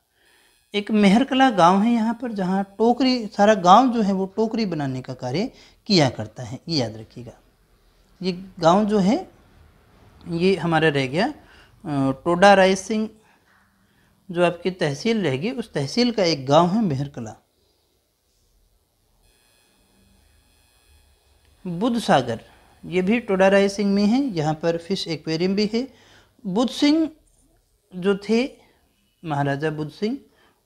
एक मेहरकला गांव है यहाँ पर जहाँ टोकरी सारा गांव जो है वो टोकरी बनाने का कार्य किया करता है ये याद रखिएगा ये गांव जो है ये हमारा रह गया टोडा राय सिंह जो आपकी तहसील रहेगी उस तहसील का एक गांव है मेहरकला बुद्ध सागर ये भी टोडा राय सिंह में है यहाँ पर फिश एक्वेरियम भी है बुद्ध सिंह जो थे महाराजा बुद्ध सिंह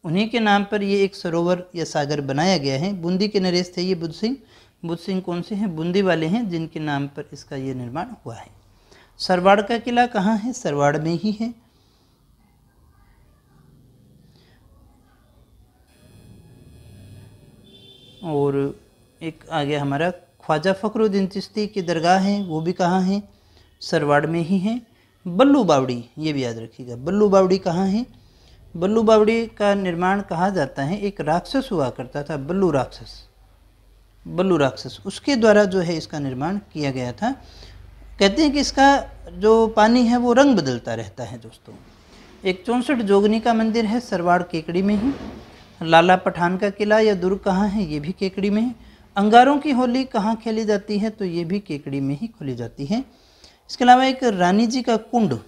उन्हीं के नाम पर ये एक सरोवर या सागर बनाया गया है बूंदी के नरेश थे ये बुद्ध सिंह बुद्ध सिंह कौन से हैं बूंदी वाले हैं जिनके नाम पर इसका ये निर्माण हुआ है सरवाड़ का किला कहाँ है सरवाड़ में ही है और एक आ गया हमारा ख्वाजा फ़खरुद्दीन चिश्ती की दरगाह है वो भी कहाँ है सरवाड़ में ही है बल्लू बावड़ी ये भी याद रखिएगा बल्लू बावड़ी कहाँ है बल्लू बावड़ी का निर्माण कहा जाता है एक राक्षस हुआ करता था बल्लू राक्षस बल्लू राक्षस उसके द्वारा जो है इसका निर्माण किया गया था कहते हैं कि इसका जो पानी है वो रंग बदलता रहता है दोस्तों एक चौंसठ जोगनी का मंदिर है सरवाड़ केकड़ी में ही लाला पठान का किला या दुर्ग कहाँ है ये भी केकड़ी में है अंगारों की होली कहाँ खेली जाती है तो ये भी केकड़ी में ही खोली जाती है इसके अलावा एक रानी जी का कुंड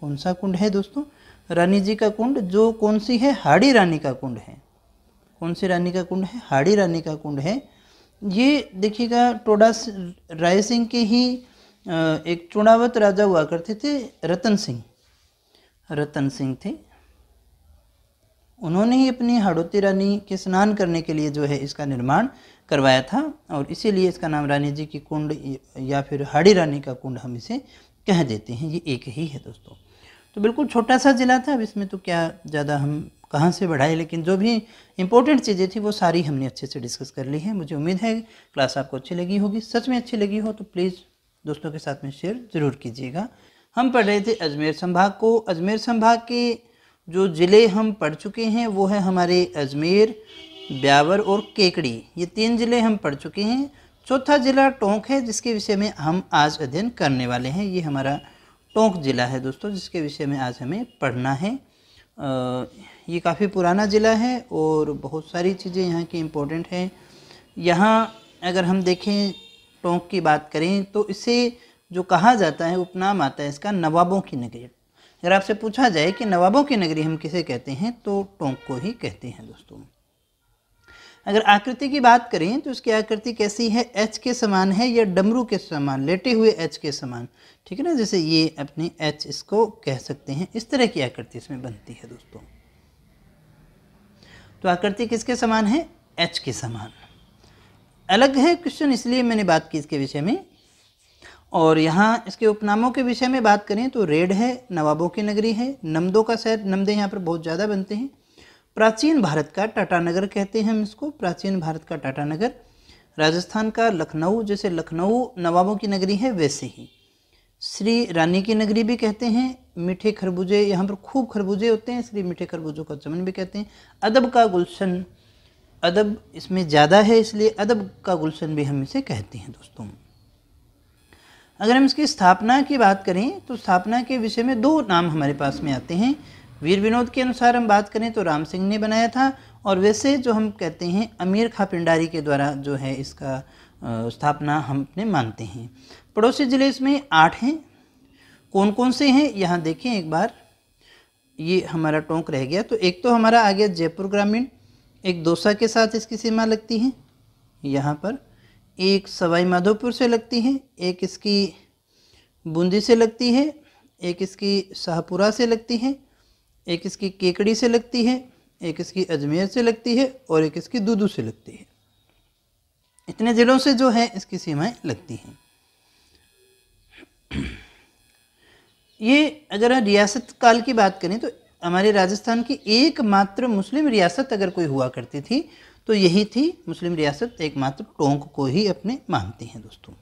कौन सा कुंड है दोस्तों रानी जी का कुंड जो कौन सी है हाड़ी रानी का कुंड है कौन सी रानी का कुंड है हाड़ी रानी का कुंड है ये देखिएगा टोडा राय सिंह के ही एक चुनावत राजा हुआ करते थे रतन सिंह रतन सिंह थे उन्होंने ही अपनी हाड़ोती रानी के स्नान करने के लिए जो है इसका निर्माण करवाया था और इसीलिए इसका नाम रानी जी की कुंड या फिर हाड़ी रानी का कुंड हम इसे कह देते हैं ये एक ही है दोस्तों तो बिल्कुल छोटा सा ज़िला था अब इसमें तो क्या ज़्यादा हम कहाँ से बढ़ाए लेकिन जो भी इंपॉर्टेंट चीज़ें थी वो सारी हमने अच्छे से डिस्कस कर ली है मुझे उम्मीद है क्लास आपको अच्छी लगी होगी सच में अच्छी लगी हो तो प्लीज़ दोस्तों के साथ में शेयर ज़रूर कीजिएगा हम पढ़ रहे थे अजमेर संभाग को अजमेर संभाग के जो ज़िले हम पढ़ चुके हैं वो है हमारे अजमेर ब्यावर और केकड़ी ये तीन ज़िले हम पढ़ चुके हैं चौथा ज़िला टोंक है जिसके विषय में हम आज अध्ययन करने वाले हैं ये हमारा टोंक ज़िला है दोस्तों जिसके विषय में आज हमें पढ़ना है ये काफ़ी पुराना ज़िला है और बहुत सारी चीज़ें यहाँ की इम्पोर्टेंट हैं यहाँ अगर हम देखें टोंक की बात करें तो इसे जो कहा जाता है उपनाम आता है इसका नवाबों की नगरी अगर आपसे पूछा जाए कि नवाबों की नगरी हम किसे कहते हैं तो टोंक को ही कहते हैं दोस्तों अगर आकृति की बात करें तो उसकी आकृति कैसी है एच के समान है या डमरू के समान लेटे हुए एच के समान ठीक है ना जैसे ये अपने एच इसको कह सकते हैं इस तरह की आकृति इसमें बनती है दोस्तों तो आकृति किसके समान है एच के समान अलग है क्वेश्चन इसलिए मैंने बात की इसके विषय में और यहाँ इसके उपनामों के विषय में बात करें तो रेड है नवाबों की नगरी है नमदों का शहर नमदे यहाँ पर बहुत ज़्यादा बनते हैं प्राचीन भारत का टाटानगर कहते हैं हम इसको प्राचीन भारत का टाटानगर राजस्थान का लखनऊ जैसे लखनऊ नवाबों की नगरी है वैसे ही श्री रानी की नगरी भी कहते हैं मीठे खरबूजे यहाँ पर खूब खरबूजे होते हैं श्री मीठे खरबूजों का चमन भी कहते हैं अदब का गुलशन अदब इसमें ज़्यादा है इसलिए अदब का गुलशन भी हम इसे कहते हैं दोस्तों अगर हम इसकी स्थापना की बात करें तो स्थापना के विषय में दो नाम हमारे पास में आते हैं वीर विनोद के अनुसार हम बात करें तो राम सिंह ने बनाया था और वैसे जो हम कहते हैं अमीर खा पिंडारी के द्वारा जो है इसका स्थापना हम अपने मानते हैं पड़ोसी ज़िले इसमें आठ हैं कौन कौन से हैं यहाँ देखें एक बार ये हमारा टोंक रह गया तो एक तो हमारा आ गया जयपुर ग्रामीण एक दोसा के साथ इसकी सीमा लगती है यहाँ पर एक सवाई माधोपुर से लगती है एक इसकी बूंदी से लगती है एक इसकी शाहपुरा से लगती है एक इसकी केकड़ी से लगती है एक इसकी अजमेर से लगती है और एक इसकी दूदू से लगती है इतने ज़िलों से जो है इसकी सीमाएं लगती हैं ये अगर रियासत काल की बात करें तो हमारे राजस्थान की एकमात्र मुस्लिम रियासत अगर कोई हुआ करती थी तो यही थी मुस्लिम रियासत एकमात्र टोंक को ही अपने मानती हैं दोस्तों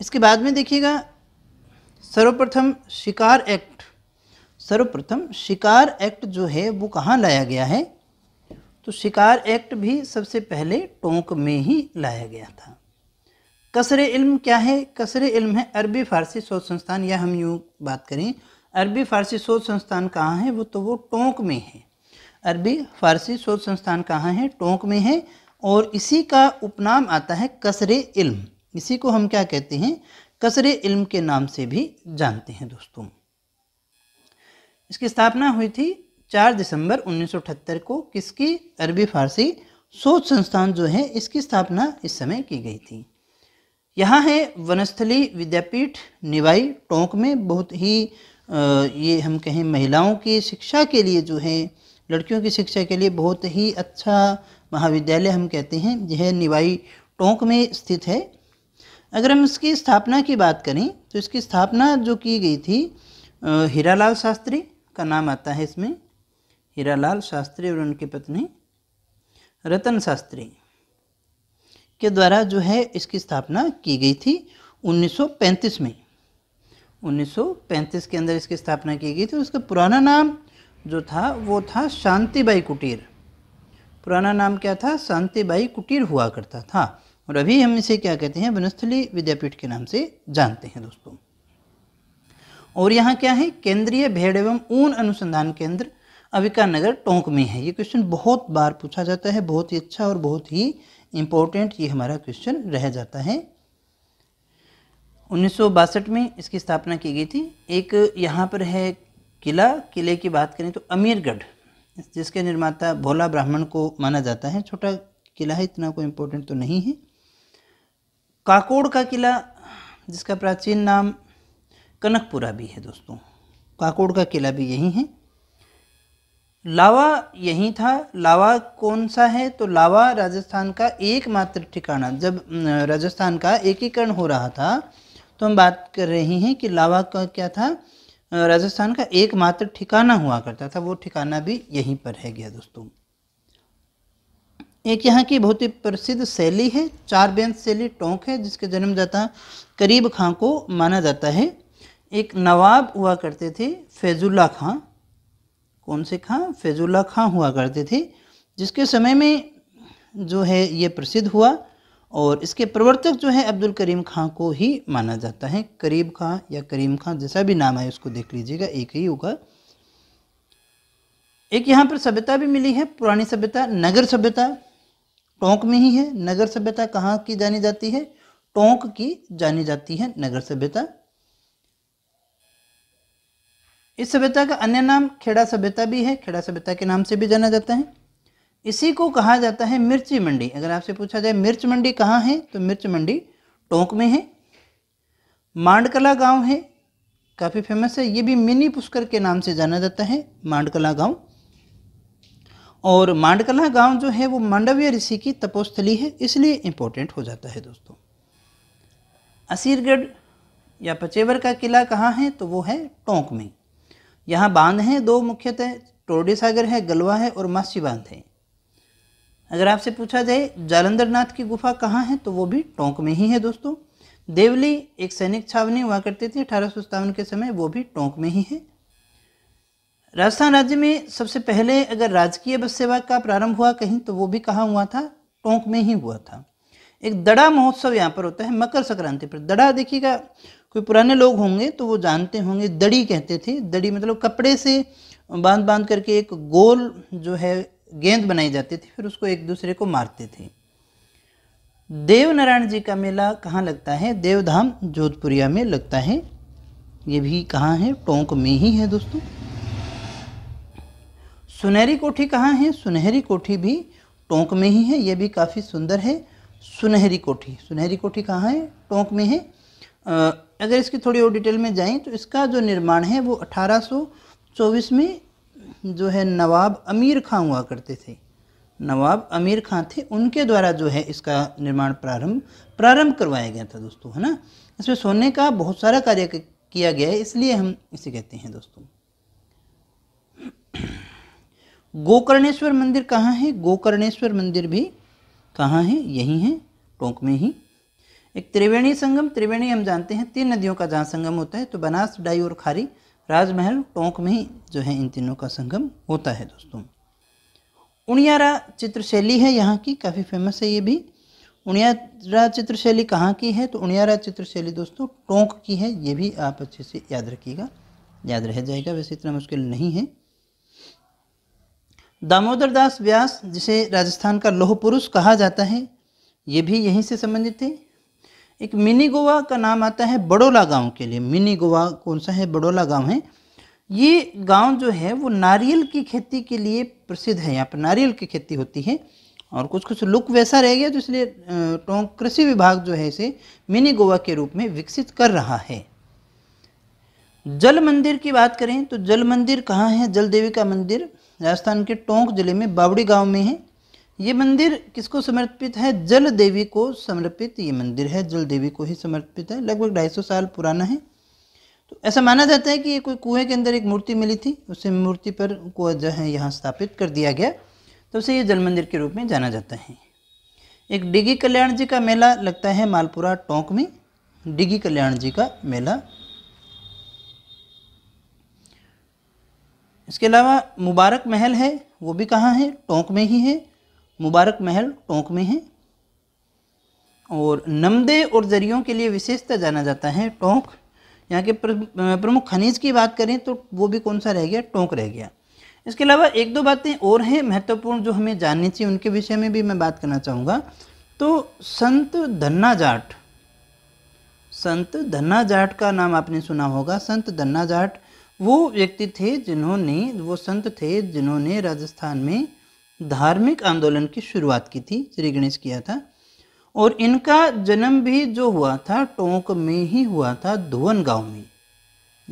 इसके बाद में देखिएगा सर्वप्रथम शिकार एक्ट सर्वप्रथम शिकार एक्ट जो है वो कहाँ लाया गया है तो शिकार एक्ट भी सबसे पहले टोंक में ही लाया गया था कसर इल्म क्या है कसर इल्म है अरबी फ़ारसी शोध संस्थान या हम यूँ बात करें अरबी फ़ारसी शोध संस्थान कहाँ है वो तो वो टोंक में है अरबी फ़ारसी शोध संस्थान कहाँ है टोंक में है और इसी का उपनाम आता है कसर इल्म इसी को हम क्या कहते हैं कसर इल्म के नाम से भी जानते हैं दोस्तों इसकी स्थापना हुई थी 4 दिसंबर 1978 को किसकी अरबी फारसी शोध संस्थान जो है इसकी स्थापना इस समय की गई थी यहाँ है वनस्थली विद्यापीठ निवाई टोंक में बहुत ही ये हम कहें महिलाओं की शिक्षा के लिए जो है लड़कियों की शिक्षा के लिए बहुत ही अच्छा महाविद्यालय हम कहते हैं यह निवाई टोंक में स्थित है अगर हम इसकी स्थापना की बात करें तो इसकी स्थापना जो की गई थी हीरालाल शास्त्री का नाम आता है इसमें हीरालाल शास्त्री और उनकी पत्नी रतन शास्त्री के द्वारा जो है इसकी स्थापना की गई थी 1935 में 1935 के अंदर इसकी स्थापना की गई थी उसका पुराना नाम जो था वो था शांतिबाई कुटीर पुराना नाम क्या था शांतिबाई कुटीर हुआ करता था और अभी हम इसे क्या कहते हैं वनस्थली विद्यापीठ के नाम से जानते हैं दोस्तों और यहाँ क्या है केंद्रीय भेड़ एवं ऊन अनुसंधान केंद्र अविका नगर टोंक में है ये क्वेश्चन बहुत बार पूछा जाता है बहुत ही अच्छा और बहुत ही इम्पोर्टेंट ये हमारा क्वेश्चन रह जाता है उन्नीस में इसकी स्थापना की गई थी एक यहाँ पर है किला किले की बात करें तो अमीरगढ़ जिसके निर्माता भोला ब्राह्मण को माना जाता है छोटा किला है इतना कोई इम्पोर्टेंट तो नहीं है काकोड़ का किला जिसका प्राचीन नाम कनकपुरा भी है दोस्तों काकोड़ का किला भी यही है लावा यही था लावा कौन सा है तो लावा राजस्थान का एकमात्र ठिकाना जब राजस्थान का एकीकरण हो रहा था तो हम बात कर रहे हैं कि लावा का क्या था राजस्थान का एकमात्र ठिकाना हुआ करता था वो ठिकाना भी यहीं पर है गया दोस्तों एक यहाँ की बहुत ही प्रसिद्ध शैली है चार बेंच शैली टोंक है जिसके जन्मदाता करीब खां को माना जाता है एक नवाब हुआ करते थे फैजुल्ला खां कौन से खां फैजुल्ला खां हुआ करते थे जिसके समय में जो है ये प्रसिद्ध हुआ और इसके प्रवर्तक जो है अब्दुल करीम खां को ही माना जाता है करीब खां या करीम खां जैसा भी नाम है उसको देख लीजिएगा एक ही होगा एक यहाँ पर सभ्यता भी मिली है पुरानी सभ्यता नगर सभ्यता टोंक में ही है नगर सभ्यता कहाँ की जानी जाती है टोंक की जानी जाती है नगर सभ्यता इस सभ्यता का अन्य नाम खेड़ा सभ्यता भी है खेड़ा सभ्यता के नाम से भी जाना जाता है इसी को कहा जाता है मिर्ची मंडी अगर आपसे पूछा जाए मिर्च मंडी कहाँ है तो मिर्च मंडी टोंक में है मांडकला गांव है काफ़ी फेमस है ये भी मिनी पुष्कर के नाम से जाना जाता है मांडकला गांव और मांडकला गांव जो है वो मांडव्य ऋषि की तपोस्थली है इसलिए इम्पोर्टेंट हो जाता है दोस्तों असीरगढ़ या पचेवर का किला कहाँ है तो वो है टोंक में यहाँ बांध हैं दो मुख्यतः टोरडी सागर है गलवा है और मासी बांध है अगर आपसे पूछा जाए जालंधर नाथ की गुफा कहाँ है तो वो भी टोंक में ही है दोस्तों देवली एक सैनिक छावनी हुआ करती थी अठारह के समय वो भी टोंक में ही है राजस्थान राज्य में सबसे पहले अगर राजकीय बस सेवा का प्रारंभ हुआ कहीं तो वो भी कहाँ हुआ था टोंक में ही हुआ था एक दड़ा महोत्सव यहाँ पर होता है मकर संक्रांति पर दड़ा देखिएगा कोई पुराने लोग होंगे तो वो जानते होंगे दड़ी कहते थे दड़ी मतलब कपड़े से बांध बांध करके एक गोल जो है गेंद बनाई जाती थी फिर उसको एक दूसरे को मारते थे देवनारायण जी का मेला कहाँ लगता है देवधाम जोधपुरिया में लगता है ये भी कहाँ है टोंक में ही है दोस्तों सुनहरी कोठी कहाँ है सुनहरी कोठी भी टोंक में ही है ये भी काफ़ी सुंदर है सुनहरी कोठी सुनहरी कोठी कहाँ है टोंक में है अगर इसकी थोड़ी और डिटेल में जाएं तो इसका जो निर्माण है वो 1824 में जो है नवाब अमीर खां हुआ करते थे नवाब अमीर खां थे उनके द्वारा जो है इसका निर्माण प्रारंभ प्रारंभ करवाया गया था दोस्तों है ना इसमें सोने का बहुत सारा कार्य किया गया है इसलिए हम इसे कहते हैं दोस्तों गोकर्णेश्वर मंदिर कहाँ है गोकर्णेश्वर मंदिर भी कहाँ है यही है टोंक में ही एक त्रिवेणी संगम त्रिवेणी हम जानते हैं तीन नदियों का जहाँ संगम होता है तो बनास डाई और खारी राजमहल टोंक में ही जो है इन तीनों का संगम होता है दोस्तों उणियारा चित्रशैली है यहाँ की काफ़ी फेमस है ये भी उणियारा चित्रशैली कहाँ की है तो उणियारा चित्रशैली दोस्तों टोंक की है ये भी आप अच्छे से याद रखिएगा याद रह जाएगा वैसे इतना मुश्किल नहीं है दामोदर दास व्यास जिसे राजस्थान का लोह पुरुष कहा जाता है ये भी यहीं से संबंधित है एक मिनी गोवा का नाम आता है बड़ोला गांव के लिए मिनी गोवा कौन सा है बड़ोला गांव है ये गांव जो है वो नारियल की खेती के लिए प्रसिद्ध है यहाँ पर नारियल की खेती होती है और कुछ कुछ लुक वैसा रह गया तो इसलिए टोंक कृषि विभाग जो है इसे मिनी गोवा के रूप में विकसित कर रहा है जल मंदिर की बात करें तो जल मंदिर कहाँ है जल देवी का मंदिर राजस्थान के टोंक जिले में बावड़ी गांव में है ये मंदिर किसको समर्पित है जल देवी को समर्पित ये मंदिर है जल देवी को ही समर्पित है लगभग ढाई सौ साल पुराना है तो ऐसा माना जाता है कि ये कोई कुएं के अंदर एक मूर्ति मिली थी उस मूर्ति पर को जो है यहाँ स्थापित कर दिया गया तो उसे ये जल मंदिर के रूप में जाना जाता है एक डिगी कल्याण जी का मेला लगता है मालपुरा टोंक में डिगी कल्याण जी का मेला इसके अलावा मुबारक महल है वो भी कहाँ है टोंक में ही है मुबारक महल टोंक में है और नमदे और जरियों के लिए विशेषता जाना जाता है टोंक यहाँ के प्रमुख खनिज की बात करें तो वो भी कौन सा रह गया टोंक रह गया इसके अलावा एक दो बातें और हैं महत्वपूर्ण जो हमें जाननी चाहिए उनके विषय में भी मैं बात करना चाहूँगा तो संत धन्ना जाट संत धन्ना जाट का नाम आपने सुना होगा संत धन्ना जाट वो व्यक्ति थे जिन्होंने वो संत थे जिन्होंने राजस्थान में धार्मिक आंदोलन की शुरुआत की थी श्री गणेश किया था और इनका जन्म भी जो हुआ था टोंक में ही हुआ था धुवन गांव में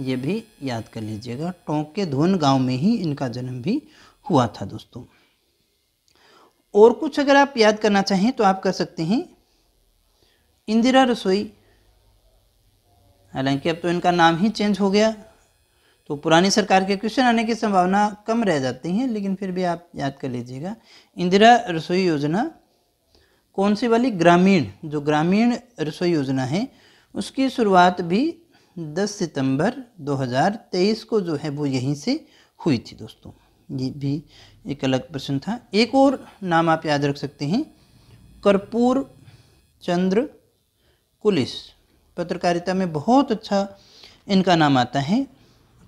ये भी याद कर लीजिएगा टोंक के धुवन गांव में ही इनका जन्म भी हुआ था दोस्तों और कुछ अगर आप याद करना चाहें तो आप कर सकते हैं इंदिरा रसोई हालांकि अब तो इनका नाम ही चेंज हो गया तो पुरानी सरकार के क्वेश्चन आने की संभावना कम रह जाती है लेकिन फिर भी आप याद कर लीजिएगा इंदिरा रसोई योजना कौन सी वाली ग्रामीण जो ग्रामीण रसोई योजना है उसकी शुरुआत भी 10 सितंबर 2023 को जो है वो यहीं से हुई थी दोस्तों ये भी एक अलग प्रश्न था एक और नाम आप याद रख सकते हैं कर्पूर चंद्र कुलिस पत्रकारिता में बहुत अच्छा इनका नाम आता है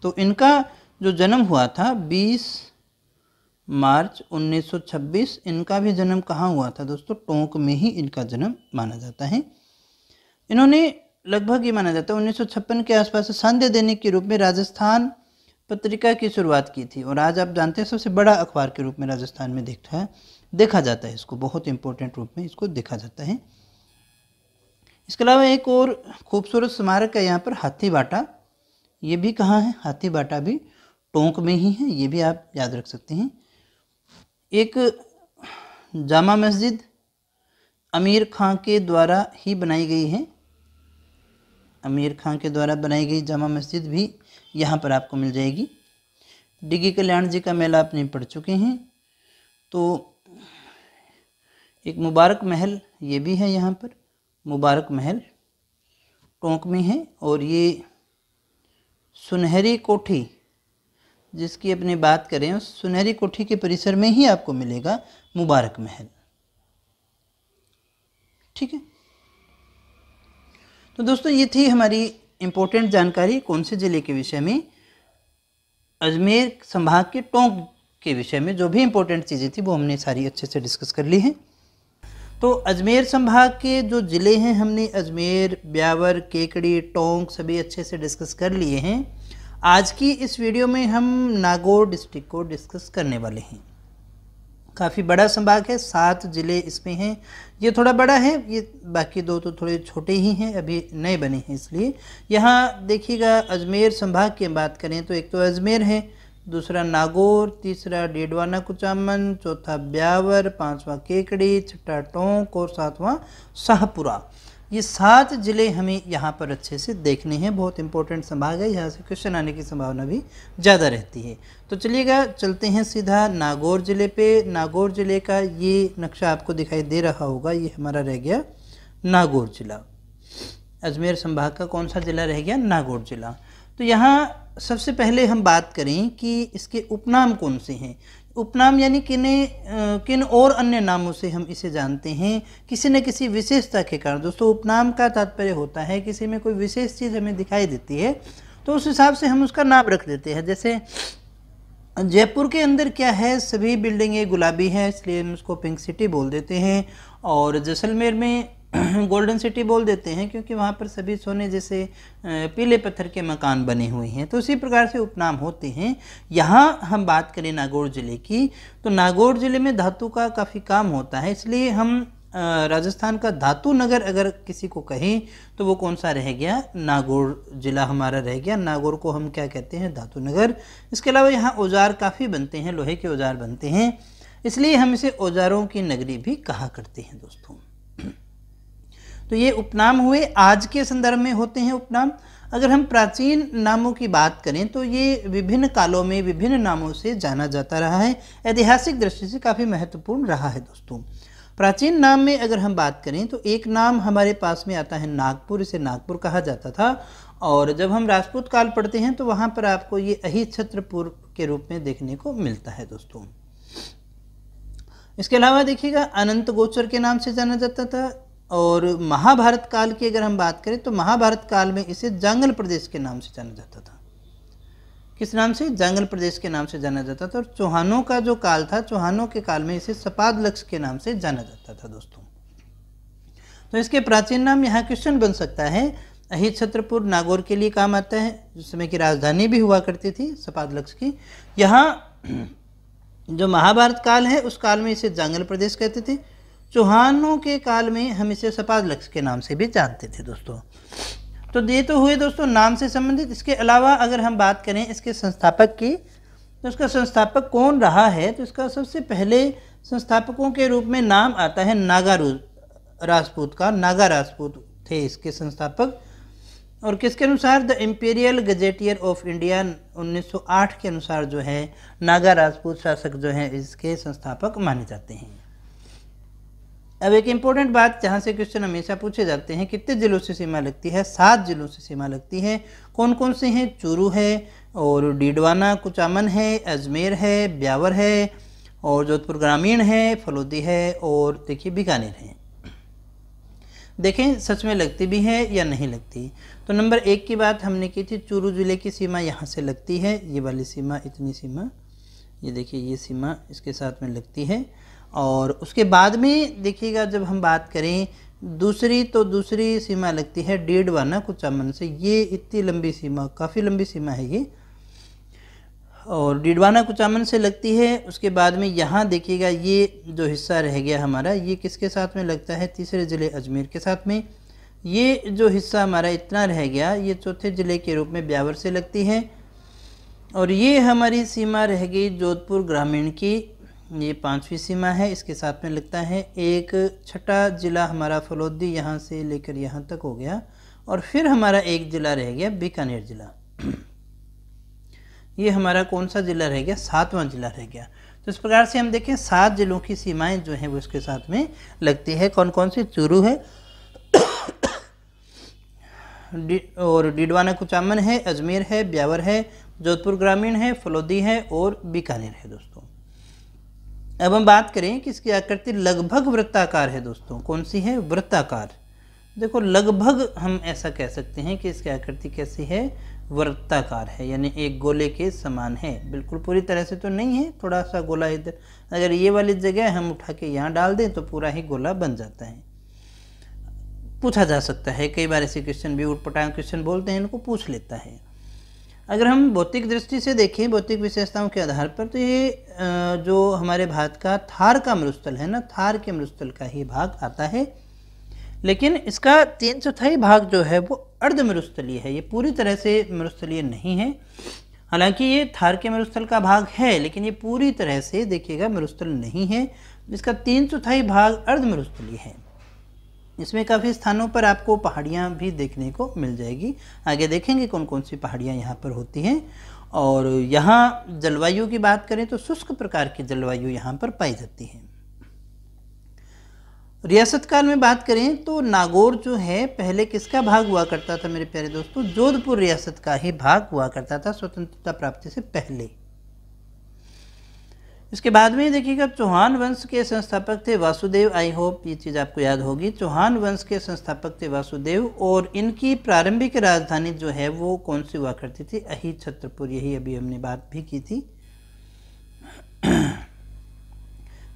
तो इनका जो जन्म हुआ था 20 मार्च 1926 इनका भी जन्म कहाँ हुआ था दोस्तों टोंक में ही इनका जन्म माना जाता है इन्होंने लगभग ये माना जाता है उन्नीस के आसपास संध्य दैनिक के रूप में राजस्थान पत्रिका की शुरुआत की थी और आज आप जानते हैं सबसे बड़ा अखबार के रूप में राजस्थान में देखता है देखा जाता है इसको बहुत इंपॉर्टेंट रूप में इसको देखा जाता है इसके अलावा एक और खूबसूरत स्मारक है यहाँ पर हाथी बाटा ये भी कहाँ है हाथी बाटा भी टोंक में ही है ये भी आप याद रख सकते हैं एक जामा मस्जिद अमीर खां के द्वारा ही बनाई गई है अमीर खां के द्वारा बनाई गई जामा मस्जिद भी यहाँ पर आपको मिल जाएगी डिगी कल्याण जी का मेला आपने पढ़ चुके हैं तो एक मुबारक महल ये भी है यहाँ पर मुबारक महल टोंक में है और ये सुनहरी कोठी जिसकी अपनी बात करें उस सुनहरी कोठी के परिसर में ही आपको मिलेगा मुबारक महल ठीक है तो दोस्तों ये थी हमारी इम्पोर्टेंट जानकारी कौन से ज़िले के विषय में अजमेर संभाग के टोंक के विषय में जो भी इम्पोर्टेंट चीज़ें थी वो हमने सारी अच्छे से डिस्कस कर ली हैं तो अजमेर संभाग के जो ज़िले हैं हमने अजमेर ब्यावर केकड़ी टोंक सभी अच्छे से डिस्कस कर लिए हैं आज की इस वीडियो में हम नागौर डिस्ट्रिक्ट को डिस्कस करने वाले हैं काफ़ी बड़ा संभाग है सात ज़िले इसमें हैं ये थोड़ा बड़ा है ये बाकी दो तो थोड़े छोटे ही हैं अभी नए बने हैं इसलिए यहाँ देखिएगा अजमेर संभाग की बात करें तो एक तो अजमेर है दूसरा नागौर तीसरा डेडवाना कुचामन चौथा ब्यावर पांचवा केकड़ी छठा टोंक और सातवां शाहपुरा ये सात ज़िले हमें यहाँ पर अच्छे से देखने हैं बहुत इंपॉर्टेंट संभाग है यहाँ से क्वेश्चन आने की संभावना भी ज़्यादा रहती है तो चलिएगा चलते हैं सीधा नागौर ज़िले पे नागौर ज़िले का ये नक्शा आपको दिखाई दे रहा होगा ये हमारा रह गया नागौर ज़िला अजमेर संभाग का कौन सा ज़िला रह गया नागौर ज़िला तो यहाँ सबसे पहले हम बात करें कि इसके उपनाम कौन से हैं उपनाम यानी किन किन और अन्य नामों से हम इसे जानते हैं किसी न किसी विशेषता के कारण दोस्तों उपनाम का तात्पर्य होता है किसी में कोई विशेष चीज़ हमें दिखाई देती है तो उस हिसाब से हम उसका नाम रख देते हैं जैसे जयपुर के अंदर क्या है सभी बिल्डिंगें गुलाबी हैं इसलिए हम उसको पिंक सिटी बोल देते हैं और जैसलमेर में गोल्डन सिटी बोल देते हैं क्योंकि वहाँ पर सभी सोने जैसे पीले पत्थर के मकान बने हुए हैं तो उसी प्रकार से उपनाम होते हैं यहाँ हम बात करें नागौर ज़िले की तो नागौर ज़िले में धातु का काफ़ी काम होता है इसलिए हम राजस्थान का धातु नगर अगर किसी को कहें तो वो कौन सा रह गया नागौर ज़िला हमारा रह गया नागौर को हम क्या कहते हैं धातु नगर इसके अलावा यहाँ औजार काफ़ी बनते हैं लोहे के औजार बनते हैं इसलिए हम इसे औजारों की नगरी भी कहा करते हैं दोस्तों तो ये उपनाम हुए आज के संदर्भ में होते हैं उपनाम अगर हम प्राचीन नामों की बात करें तो ये विभिन्न कालों में विभिन्न नामों से जाना जाता रहा है ऐतिहासिक दृष्टि से काफ़ी महत्वपूर्ण रहा है दोस्तों प्राचीन नाम में अगर हम बात करें तो एक नाम हमारे पास में आता है नागपुर इसे नागपुर कहा जाता था और जब हम राजपूत काल पढ़ते हैं तो वहाँ पर आपको ये अही छत्रपुर के रूप में देखने को मिलता है दोस्तों इसके अलावा देखिएगा अनंत गोचर के नाम से जाना जाता था और महाभारत काल की अगर हम बात करें तो महाभारत काल में इसे जंगल प्रदेश के नाम से जाना जाता था किस नाम से जंगल प्रदेश के नाम से जाना जाता था और चौहानों का जो काल था चौहानों के काल में इसे सपाद लक्ष्य के नाम से जाना जाता था दोस्तों तो इसके प्राचीन नाम यहाँ क्वेश्चन बन सकता है अहि छत्रपुर नागौर के लिए काम आता है जिस समय की राजधानी भी हुआ करती थी सपाद लक्ष्य की यहाँ जो महाभारत काल है उस काल में इसे जंगल प्रदेश कहते थे चौहानों के काल में हम इसे सपाद लक्ष्य के नाम से भी जानते थे दोस्तों तो ये तो हुए दोस्तों नाम से संबंधित इसके अलावा अगर हम बात करें इसके संस्थापक की तो इसका संस्थापक कौन रहा है तो इसका सबसे पहले संस्थापकों के रूप में नाम आता है नागा राजपूत का नागा राजपूत थे इसके संस्थापक और किसके अनुसार the imperial gazetteer of India 1908 के अनुसार जो है नागा राजपूत शासक जो हैं इसके संस्थापक माने जाते हैं अब एक इम्पोर्टेंट बात जहाँ से क्वेश्चन हमेशा पूछे जाते हैं कितने जिलों से सीमा लगती है सात जिलों से सीमा लगती है कौन कौन से हैं चूरू है और डीडवाना कुचामन है अजमेर है ब्यावर है और जोधपुर ग्रामीण है फलोदी है और देखिए बीकानेर है देखें सच में लगती भी है या नहीं लगती तो नंबर एक की बात हमने की थी चूरू ज़िले की सीमा यहाँ से लगती है ये वाली सीमा इतनी सीमा ये देखिए ये सीमा इसके साथ में लगती है और उसके बाद में देखिएगा जब हम बात करें दूसरी तो दूसरी सीमा लगती है डेढ़ वाना कुचामन से ये इतनी लंबी सीमा काफ़ी लंबी सीमा है ये और डिडवाना कुचामन से लगती है उसके बाद में यहाँ देखिएगा ये जो हिस्सा रह गया हमारा ये किसके साथ में लगता है तीसरे ज़िले अजमेर के साथ में ये जो हिस्सा हमारा इतना रह गया ये चौथे ज़िले के रूप में ब्यावर से लगती है और ये हमारी सीमा रह गई जोधपुर ग्रामीण की ये पाँचवीं सीमा है इसके साथ में लगता है एक छठा ज़िला हमारा फलोदी यहाँ से लेकर यहाँ तक हो गया और फिर हमारा एक ज़िला रह गया बीकानेर ज़िला ये हमारा कौन सा ज़िला रह गया सातवां ज़िला रह गया तो इस प्रकार से हम देखें सात ज़िलों की सीमाएं जो हैं वो इसके साथ में लगती है कौन कौन सी चूरू है और डिडवाना कुचामन है अजमेर है ब्यावर है जोधपुर ग्रामीण है फलोदी है और बीकानेर है दोस्तों अब हम बात करें कि इसकी आकृति लगभग वृत्ताकार है दोस्तों कौन सी है वृत्ताकार देखो लगभग हम ऐसा कह सकते हैं कि इसकी आकृति कैसी है वृत्ताकार है यानी एक गोले के समान है बिल्कुल पूरी तरह से तो नहीं है थोड़ा सा गोला इधर अगर ये वाली जगह हम उठा के यहाँ डाल दें तो पूरा ही गोला बन जाता है पूछा जा सकता है कई बार ऐसे क्वेश्चन भी उठपटांग क्वेश्चन बोलते हैं इनको पूछ लेता है अगर हम भौतिक दृष्टि से देखें भौतिक विशेषताओं के आधार पर तो ये जो हमारे भारत का थार का मरुस्थल है ना थार के मरुस्थल का ही भाग आता है लेकिन इसका तीन चौथाई भाग जो है वो अर्ध मरुस्थलीय है ये पूरी तरह से मरुस्थलीय नहीं है हालांकि ये थार के मरुस्थल का भाग है लेकिन ये पूरी तरह से देखिएगा मरुस्थल नहीं है इसका तीन चौथाई भाग अर्ध मरुस्थलीय है इसमें काफ़ी स्थानों पर आपको पहाड़ियाँ भी देखने को मिल जाएगी आगे देखेंगे कौन कौन सी पहाड़ियाँ यहाँ पर होती हैं और यहाँ जलवायु की बात करें तो शुष्क प्रकार की जलवायु यहाँ पर पाई जाती है रियासत काल में बात करें तो नागौर जो है पहले किसका भाग हुआ करता था मेरे प्यारे दोस्तों जोधपुर रियासत का ही भाग हुआ करता था स्वतंत्रता प्राप्ति से पहले इसके बाद में देखिएगा चौहान वंश के संस्थापक थे वासुदेव आई होप ये चीज़ आपको याद होगी चौहान वंश के संस्थापक थे वासुदेव और इनकी प्रारंभिक राजधानी जो है वो कौन सी हुआ करती थी अही छत्रपुर यही अभी हमने बात भी की थी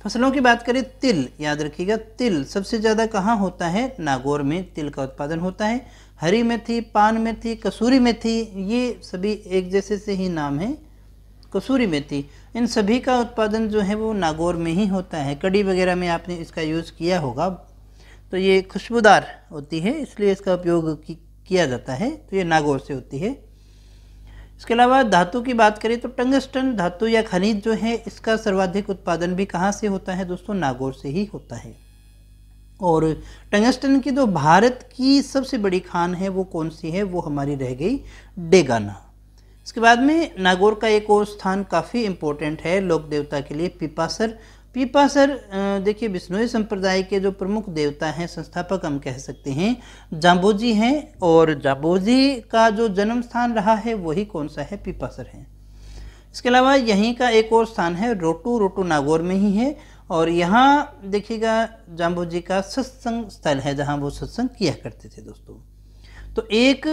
फसलों की बात करें तिल याद रखिएगा तिल सबसे ज़्यादा कहाँ होता है नागौर में तिल का उत्पादन होता है हरी मेथी पान मेथी कसूरी मेथी ये सभी एक जैसे से ही नाम हैं कसूरी मेथी इन सभी का उत्पादन जो है वो नागौर में ही होता है कड़ी वगैरह में आपने इसका यूज़ किया होगा तो ये खुशबूदार होती है इसलिए इसका उपयोग किया जाता है तो ये नागौर से होती है इसके अलावा धातु की बात करें तो टंगस्टन धातु या खनिज जो है इसका सर्वाधिक उत्पादन भी कहाँ से होता है दोस्तों नागौर से ही होता है और टंगस्टन की जो भारत की सबसे बड़ी खान है वो कौन सी है वो हमारी रह गई डेगाना इसके बाद में नागौर का एक और स्थान काफ़ी इम्पोर्टेंट है लोक देवता के लिए पिपासर पिपासर देखिए बिश्नोई संप्रदाय के जो प्रमुख देवता हैं संस्थापक हम कह सकते हैं जाम्बोजी हैं और जाम्बोजी का जो जन्म स्थान रहा है वही कौन सा है पिपासर है इसके अलावा यहीं का एक और स्थान है रोटू रोटू नागौर में ही है और यहाँ देखिएगा जाम्बोजी का सत्संग स्थल है जहाँ वो सत्संग किया करते थे दोस्तों तो एक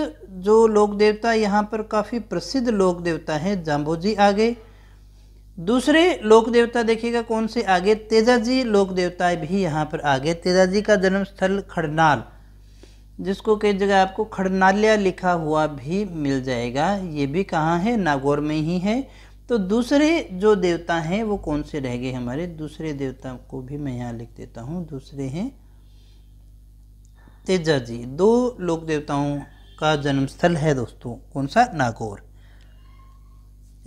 जो लोक देवता यहाँ पर काफ़ी प्रसिद्ध लोक देवता हैं जाम्बो जी आ गए दूसरे लोक देवता देखिएगा कौन से आगे तेजा जी लोक देवता भी यहाँ पर आ गए तेजा जी का जन्म स्थल खड़नाल जिसको कई जगह आपको खड़नाल्या लिखा हुआ भी मिल जाएगा ये भी कहाँ है नागौर में ही है तो दूसरे जो देवता हैं वो कौन से रह गए हमारे दूसरे देवता को भी मैं यहाँ लिख देता हूँ दूसरे हैं तेजा जी दो लोक देवताओं का जन्म स्थल है दोस्तों कौन सा नागौर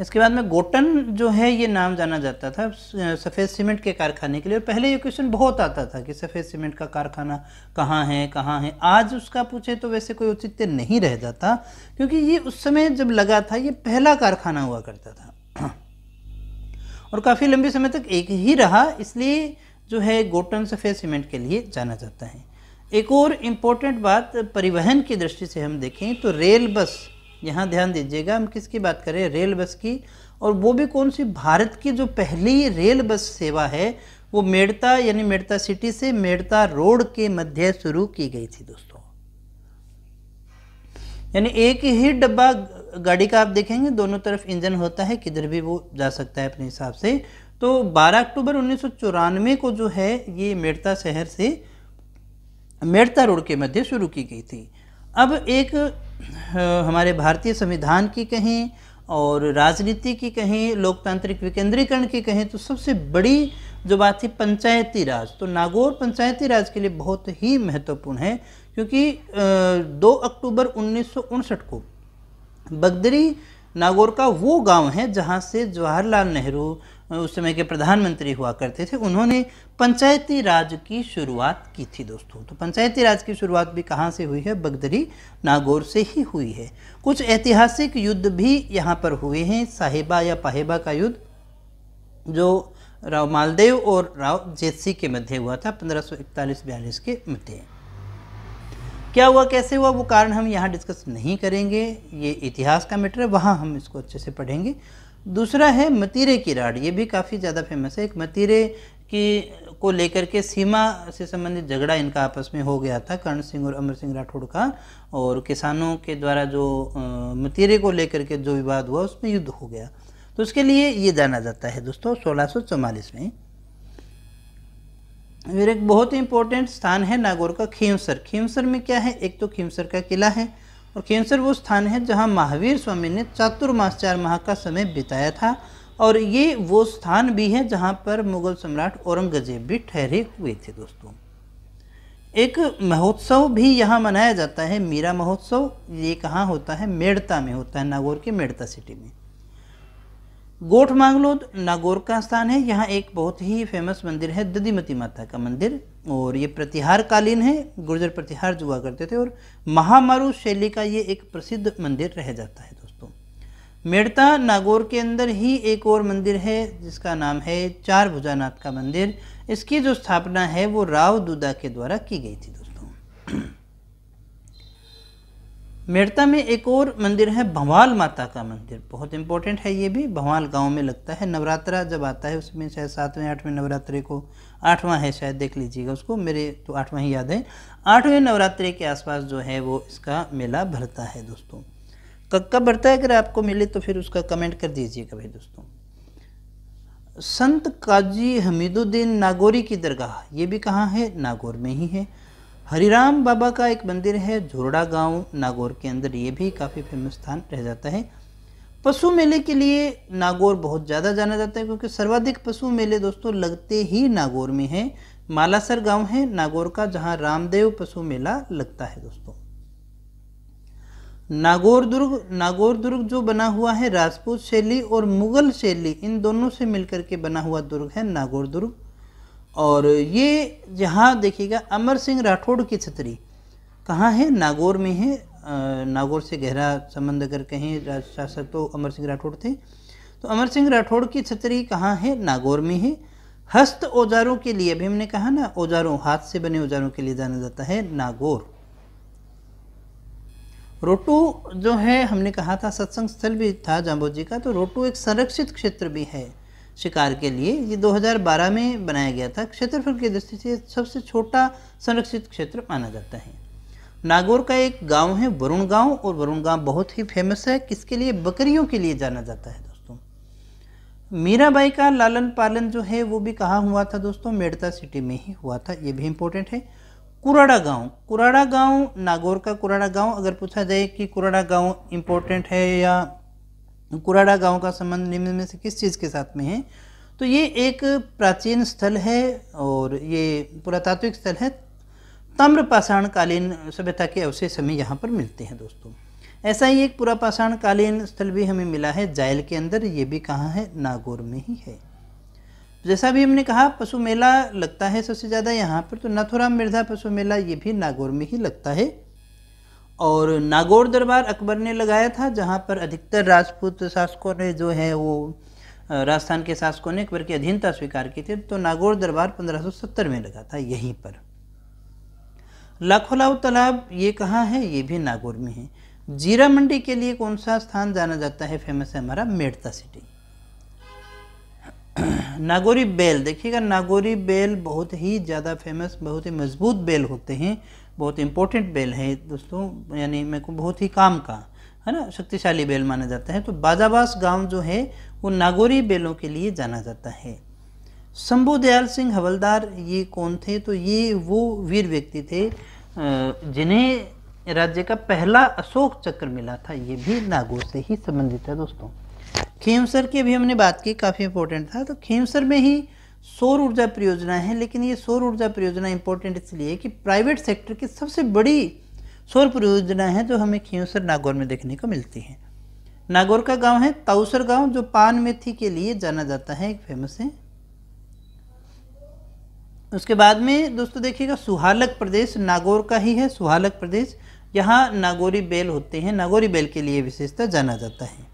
इसके बाद में गोटन जो है ये नाम जाना जाता था सफ़ेद सीमेंट के कारखाने के लिए और पहले ये क्वेश्चन बहुत आता था कि सफ़ेद सीमेंट का कारखाना कहाँ है कहाँ है आज उसका पूछे तो वैसे कोई औचित्य नहीं रह जाता क्योंकि ये उस समय जब लगा था ये पहला कारखाना हुआ करता था और काफ़ी लंबे समय तक एक ही रहा इसलिए जो है गोटन सफ़ेद सीमेंट के लिए जाना जाता है एक और इम्पोर्टेंट बात परिवहन की दृष्टि से हम देखें तो रेल बस यहाँ ध्यान दीजिएगा हम किसकी बात करें रेल बस की और वो भी कौन सी भारत की जो पहली रेल बस सेवा है वो मेड़ता यानी मेड़ता सिटी से मेड़ता रोड के मध्य शुरू की गई थी दोस्तों यानी एक ही डब्बा गाड़ी का आप देखेंगे दोनों तरफ इंजन होता है किधर भी वो जा सकता है अपने हिसाब से तो 12 अक्टूबर उन्नीस को जो है ये मेड़ता शहर से मेड़ता रोड के मध्य शुरू की गई थी अब एक हमारे भारतीय संविधान की कहें और राजनीति की कहें लोकतांत्रिक विकेंद्रीकरण की कहें तो सबसे बड़ी जो बात थी पंचायती राज तो नागौर पंचायती राज के लिए बहुत ही महत्वपूर्ण है क्योंकि दो अक्टूबर उन्नीस को बगदरी नागौर का वो गांव है जहां से जवाहरलाल नेहरू उस समय के प्रधानमंत्री हुआ करते थे उन्होंने पंचायती राज की शुरुआत की थी दोस्तों तो पंचायती राज की शुरुआत भी कहाँ से हुई है बगदरी नागौर से ही हुई है कुछ ऐतिहासिक युद्ध भी यहाँ पर हुए हैं साहिबा या पाहिबा का युद्ध जो राव मालदेव और राव जेसी के मध्य हुआ था पंद्रह सौ के मध्य क्या हुआ कैसे हुआ वो कारण हम यहाँ डिस्कस नहीं करेंगे ये इतिहास का मैटर है वहाँ हम इसको अच्छे से पढ़ेंगे दूसरा है मतीरे की राड ये भी काफ़ी ज़्यादा फेमस है एक मतीरे की को लेकर के सीमा से संबंधित झगड़ा इनका आपस में हो गया था कर्ण सिंह और अमर सिंह राठौड़ का और किसानों के द्वारा जो मतीरे को लेकर के जो विवाद हुआ उसमें युद्ध हो गया तो उसके लिए ये जाना जाता है दोस्तों सोलह में फिर एक बहुत ही इंपॉर्टेंट स्थान है नागौर का खीमसर खीमसर में क्या है एक तो खीमसर का किला है और कैंसर वो स्थान है जहाँ महावीर स्वामी ने चातुर्मास चार माह का समय बिताया था और ये वो स्थान भी है जहाँ पर मुगल सम्राट औरंगजेब भी ठहरे हुए थे दोस्तों एक महोत्सव भी यहाँ मनाया जाता है मीरा महोत्सव ये कहाँ होता है मेड़ता में होता है नागौर के मेड़ता सिटी में गोठ मांगलोद नागौर का स्थान है यहाँ एक बहुत ही फेमस मंदिर है ददीमती माता का मंदिर और ये प्रतिहारकालीन है गुर्जर प्रतिहार जुआ करते थे और महामारू शैली का ये एक प्रसिद्ध मंदिर रह जाता है दोस्तों मेड़ता नागौर के अंदर ही एक और मंदिर है जिसका नाम है चार भुजानाथ का मंदिर इसकी जो स्थापना है वो राव दुदा के द्वारा की गई थी दोस्तों मेड़ता में एक और मंदिर है भंवाल माता का मंदिर बहुत इंपॉर्टेंट है ये भी भवाल गांव में लगता है नवरात्रा जब आता है उसमें शायद सातवें आठवें नवरात्रे को आठवां है शायद देख लीजिएगा उसको मेरे तो आठवां ही याद है आठवें नवरात्रि के आसपास जो है वो इसका मेला भरता है दोस्तों कब कब भरता है अगर आपको मिले तो फिर उसका कमेंट कर दीजिएगा भाई दोस्तों संत काजी हमीदुद्दीन नागौरी की दरगाह ये भी कहाँ है नागौर में ही है हरिराम बाबा का एक मंदिर है झोरड़ा गांव नागौर के अंदर ये भी काफ़ी फेमस स्थान रह जाता है पशु मेले के लिए नागौर बहुत ज़्यादा जाना जाता है क्योंकि सर्वाधिक पशु मेले दोस्तों लगते ही नागौर में हैं मालासर गांव है नागौर का जहां रामदेव पशु मेला लगता है दोस्तों नागौर दुर्ग नागौर दुर्ग जो बना हुआ है राजपूत शैली और मुगल शैली इन दोनों से मिलकर के बना हुआ दुर्ग है नागौर दुर्ग और ये जहाँ देखिएगा अमर सिंह राठौड़ की छतरी कहाँ है नागौर में है नागौर से गहरा संबंध अगर कहें शासक तो अमर सिंह राठौड़ थे तो अमर सिंह राठौड़ की छतरी कहाँ है नागौर में है हस्त औजारों के लिए अभी हमने कहा ना औजारों हाथ से बने औजारों के लिए जाना जाता है नागौर रोटू जो है हमने कहा था सत्संग स्थल भी था जाम्बो जी का तो रोटू एक संरक्षित क्षेत्र भी है शिकार के लिए ये 2012 में बनाया गया था क्षेत्रफल की दृष्टि से सबसे छोटा संरक्षित क्षेत्र माना जाता है नागौर का एक गांव है वरुण गांव और वरुण गांव बहुत ही फेमस है किसके लिए बकरियों के लिए जाना जाता है दोस्तों मीराबाई का लालन पालन जो है वो भी कहाँ हुआ था दोस्तों मेड़ता सिटी में ही हुआ था ये भी इम्पोर्टेंट है कुराड़ा गांव कुराड़ा गांव नागौर का कुराड़ा गांव अगर पूछा जाए कि कुराड़ा गांव इम्पोर्टेंट है या कुराड़ा गांव का संबंध निम्न में से किस चीज़ के साथ में है तो ये एक प्राचीन स्थल है और ये पुरातात्विक स्थल है कालीन सभ्यता के अवशेष हमें यहाँ पर मिलते हैं दोस्तों ऐसा ही एक कालीन स्थल भी हमें मिला है जायल के अंदर ये भी कहाँ है नागौर में ही है जैसा भी हमने कहा पशु मेला लगता है सबसे ज़्यादा यहाँ पर तो नाथुराम मिर्जा पशु मेला ये भी नागौर में ही लगता है और नागौर दरबार अकबर ने लगाया था जहाँ पर अधिकतर राजपूत शासकों ने जो है वो राजस्थान के शासकों ने अकबर की अधीनता स्वीकार की थी तो नागौर दरबार 1570 में लगा था यहीं पर लाखोलाव तालाब तो ये कहाँ है ये भी नागौर में है जीरा मंडी के लिए कौन सा स्थान जाना जाता है फेमस है हमारा मेड़ता सिटी नागौरी बेल देखिएगा नागौरी बेल बहुत ही ज़्यादा फेमस बहुत ही मजबूत बेल होते हैं बहुत इंपॉर्टेंट बेल है दोस्तों यानी मेरे को बहुत ही काम का है ना शक्तिशाली बेल माना जाता है तो बाजाबास गांव जो है वो नागौरी बेलों के लिए जाना जाता है शंभु दयाल सिंह हवलदार ये कौन थे तो ये वो वीर व्यक्ति थे जिन्हें राज्य का पहला अशोक चक्र मिला था ये भी नागौर से ही संबंधित है दोस्तों खेमसर की अभी हमने बात की काफ़ी इंपॉर्टेंट था तो खेमसर में ही सौर ऊर्जा परियोजना है लेकिन ये सौर ऊर्जा परियोजना इंपॉर्टेंट इसलिए है कि प्राइवेट सेक्टर की सबसे बड़ी सौर परियोजना है जो हमें खेमसर नागौर में देखने को मिलती है नागौर का गांव है ताउसर गांव जो पान मेथी के लिए जाना जाता है एक फेमस है उसके बाद में दोस्तों देखिएगा सुहालक प्रदेश नागौर का ही है सुहालक प्रदेश यहाँ नागौरी बेल होते हैं नागौरी बेल के लिए विशेषता जाना जाता है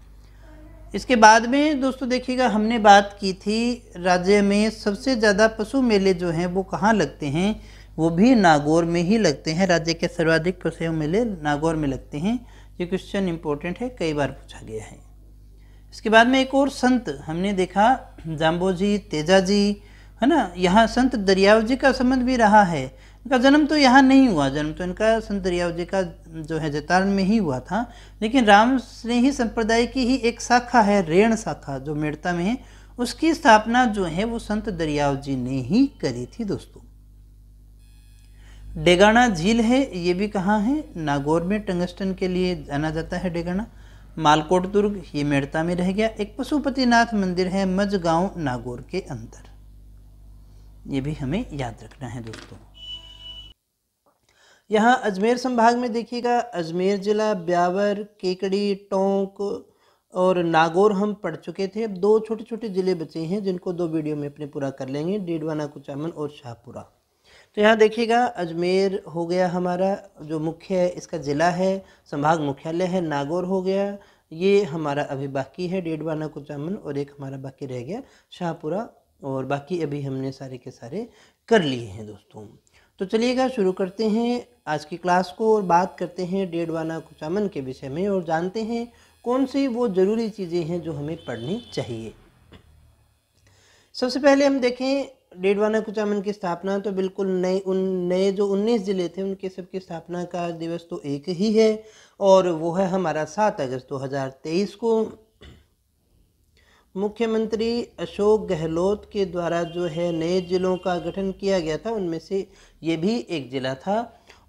इसके बाद में दोस्तों देखिएगा हमने बात की थी राज्य में सबसे ज़्यादा पशु मेले जो हैं वो कहाँ लगते हैं वो भी नागौर में ही लगते हैं राज्य के सर्वाधिक पशु मेले नागौर में लगते हैं ये क्वेश्चन इम्पोर्टेंट है कई बार पूछा गया है इसके बाद में एक और संत हमने देखा जाम्बोजी तेजाजी तेजा जी है ना यहाँ संत दरियाव जी का संबंध भी रहा है इनका जन्म तो यहाँ नहीं हुआ जन्म तो इनका संत दरियाव जी का जो है जैतारण में ही हुआ था लेकिन राम स्नेही संप्रदाय की ही एक शाखा है रेण शाखा जो मेड़ता में है उसकी स्थापना जो है वो संत दरियाव जी ने ही करी थी दोस्तों डेगाना झील है ये भी कहाँ है नागौर में टंगस्टन के लिए जाना जाता है डेगाना मालकोट दुर्ग ये मेड़ता में रह गया एक पशुपतिनाथ मंदिर है मज गांव नागौर के अंदर ये भी हमें याद रखना है दोस्तों यहाँ अजमेर संभाग में देखिएगा अजमेर ज़िला ब्यावर केकड़ी टोंक और नागौर हम पढ़ चुके थे अब दो छोटे छोटे ज़िले बचे हैं जिनको दो वीडियो में अपने पूरा कर लेंगे डीडवाना कुचामन और शाहपुरा तो यहाँ देखिएगा अजमेर हो गया हमारा जो मुख्य है इसका ज़िला है संभाग मुख्यालय है नागौर हो गया ये हमारा अभी बाकी है डेढ़वाना कुचामन और एक हमारा बाकी रह गया शाहपुरा और बाकी अभी हमने सारे के सारे कर लिए हैं दोस्तों तो चलिएगा शुरू करते हैं आज की क्लास को और बात करते हैं डेडवाना कुचामन के विषय में और जानते हैं कौन सी वो ज़रूरी चीज़ें हैं जो हमें पढ़नी चाहिए सबसे पहले हम देखें डेढ़वाना कुचामन की स्थापना तो बिल्कुल नए उन नए जो उन्नीस ज़िले थे उनके सबकी स्थापना का दिवस तो एक ही है और वो है हमारा सात अगस्त दो को मुख्यमंत्री अशोक गहलोत के द्वारा जो है नए ज़िलों का गठन किया गया था उनमें से ये भी एक ज़िला था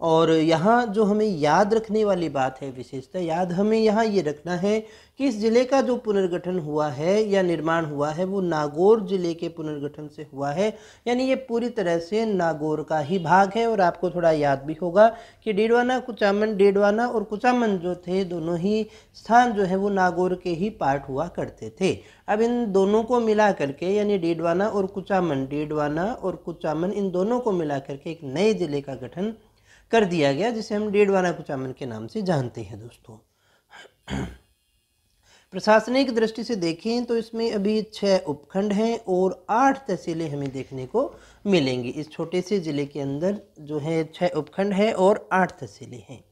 और यहाँ जो हमें याद रखने वाली बात है विशेषतः याद हमें यहाँ ये रखना है कि इस ज़िले का जो पुनर्गठन हुआ है या निर्माण हुआ है वो नागौर ज़िले के पुनर्गठन से हुआ है यानी ये पूरी तरह से नागौर का ही भाग है और आपको थोड़ा याद भी होगा कि डेडवाना कुचामन डेडवाना और कुचामन जो थे दोनों ही स्थान जो है वो नागौर के ही पार्ट हुआ करते थे अब इन दोनों को मिला करके यानी डेडवाना और कुचामन डेडवाना और कुचामन इन दोनों को मिला करके एक नए ज़िले का गठन कर दिया गया जिसे हम डेडवाना कुचामन के नाम से जानते हैं दोस्तों प्रशासनिक दृष्टि से देखें तो इसमें अभी छः उपखंड हैं और आठ तहसीलें हमें देखने को मिलेंगी इस छोटे से ज़िले के अंदर जो है छः उपखंड है और आठ तहसीलें हैं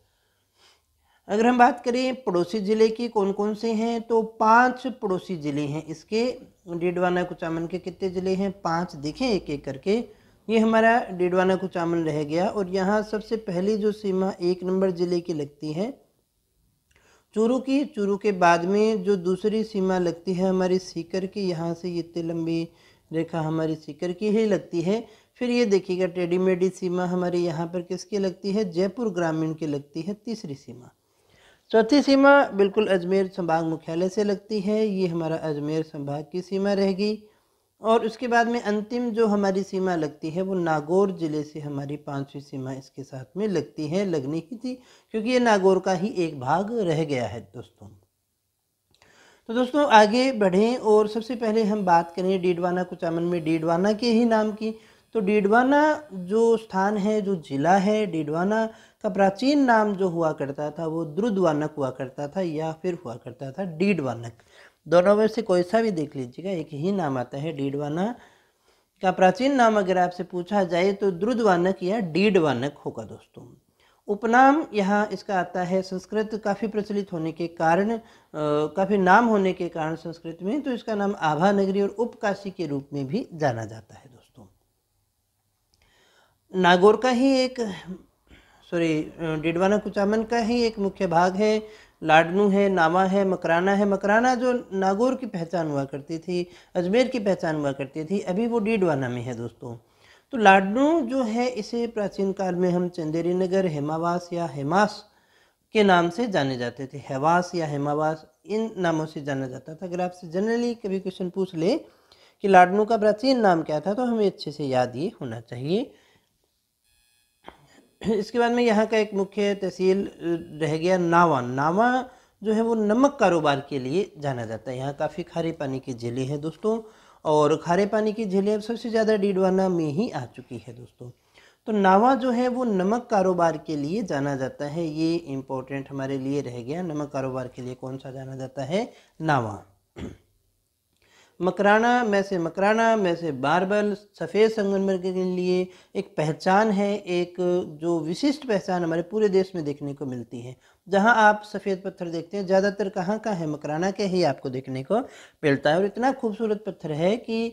अगर हम बात करें पड़ोसी ज़िले की कौन कौन से हैं तो पांच पड़ोसी ज़िले हैं इसके डेडवाना कुचामन के कितने ज़िले हैं पांच देखें एक एक करके ये हमारा डेडवाना कुचामन रह गया और यहाँ सबसे पहली जो सीमा एक नंबर ज़िले की लगती है चूरू की चूरू के बाद में जो दूसरी सीमा लगती है हमारी सीकर की यहाँ से इतनी लंबी रेखा हमारी सीकर की ही लगती है फिर ये देखिएगा टेडीमेडी सीमा हमारे यहाँ पर किसकी लगती है जयपुर ग्रामीण की लगती है तीसरी सीमा चौथी सीमा बिल्कुल अजमेर संभाग मुख्यालय से लगती है ये हमारा अजमेर संभाग की सीमा रहेगी और उसके बाद में अंतिम जो हमारी सीमा लगती है वो नागौर ज़िले से हमारी पाँचवीं सीमा इसके साथ में लगती है लगनी ही थी क्योंकि ये नागौर का ही एक भाग रह गया है दोस्तों तो दोस्तों आगे बढ़ें और सबसे पहले हम बात करें डीडवाना कुचामन में डीडवाना के ही नाम की तो डीडवाना जो स्थान है जो ज़िला है डीडवाना का प्राचीन नाम जो हुआ करता था वो द्रुदवानक हुआ करता था या फिर हुआ करता था डीडवानक दोनों में से कोई सा भी देख लीजिएगा एक ही नाम आता है डीडवाना का प्राचीन नाम अगर आपसे पूछा जाए तो द्रुदवानक या डीडवानक होगा दोस्तों उपनाम यहाँ इसका आता है संस्कृत काफ़ी प्रचलित होने के कारण काफ़ी नाम होने के कारण संस्कृत में तो इसका नाम आभा नगरी और उपकाशी के रूप में भी जाना जाता है दोस्तों नागौर का ही एक सॉरी डिडवाना कुचामन का ही एक मुख्य भाग है लाडनू है नामा है मकराना है मकराना जो नागौर की पहचान हुआ करती थी अजमेर की पहचान हुआ करती थी अभी वो डीडवाना में है दोस्तों तो लाडनू जो है इसे प्राचीन काल में हम चंदेरी नगर हेमावास या हेमास के नाम से जाने जाते थे हेवास या हेमावास इन नामों से जाना जाता था अगर आपसे जनरली कभी क्वेश्चन पूछ ले कि लाडनू का प्राचीन नाम क्या था तो हमें अच्छे से याद ये होना चाहिए इसके बाद में यहाँ का एक मुख्य तहसील रह गया नावा नावा जो है वो नमक कारोबार के लिए जाना जाता है यहाँ काफ़ी खारे पानी की झीलें हैं दोस्तों और खारे पानी की झीलें अब सबसे ज़्यादा डीडवाना में ही आ चुकी है दोस्तों तो नावा जो है वो नमक कारोबार के लिए जाना जाता है ये इम्पोर्टेंट हमारे लिए रह गया नमक कारोबार के लिए कौन सा जाना जाता है नावा मकराना में से मकराना में से बारबल सफ़ेद संगमरमर के लिए एक पहचान है एक जो विशिष्ट पहचान हमारे पूरे देश में देखने को मिलती है जहां आप सफ़ेद पत्थर देखते हैं ज़्यादातर कहाँ का है मकराना के ही आपको देखने को मिलता है और इतना खूबसूरत पत्थर है कि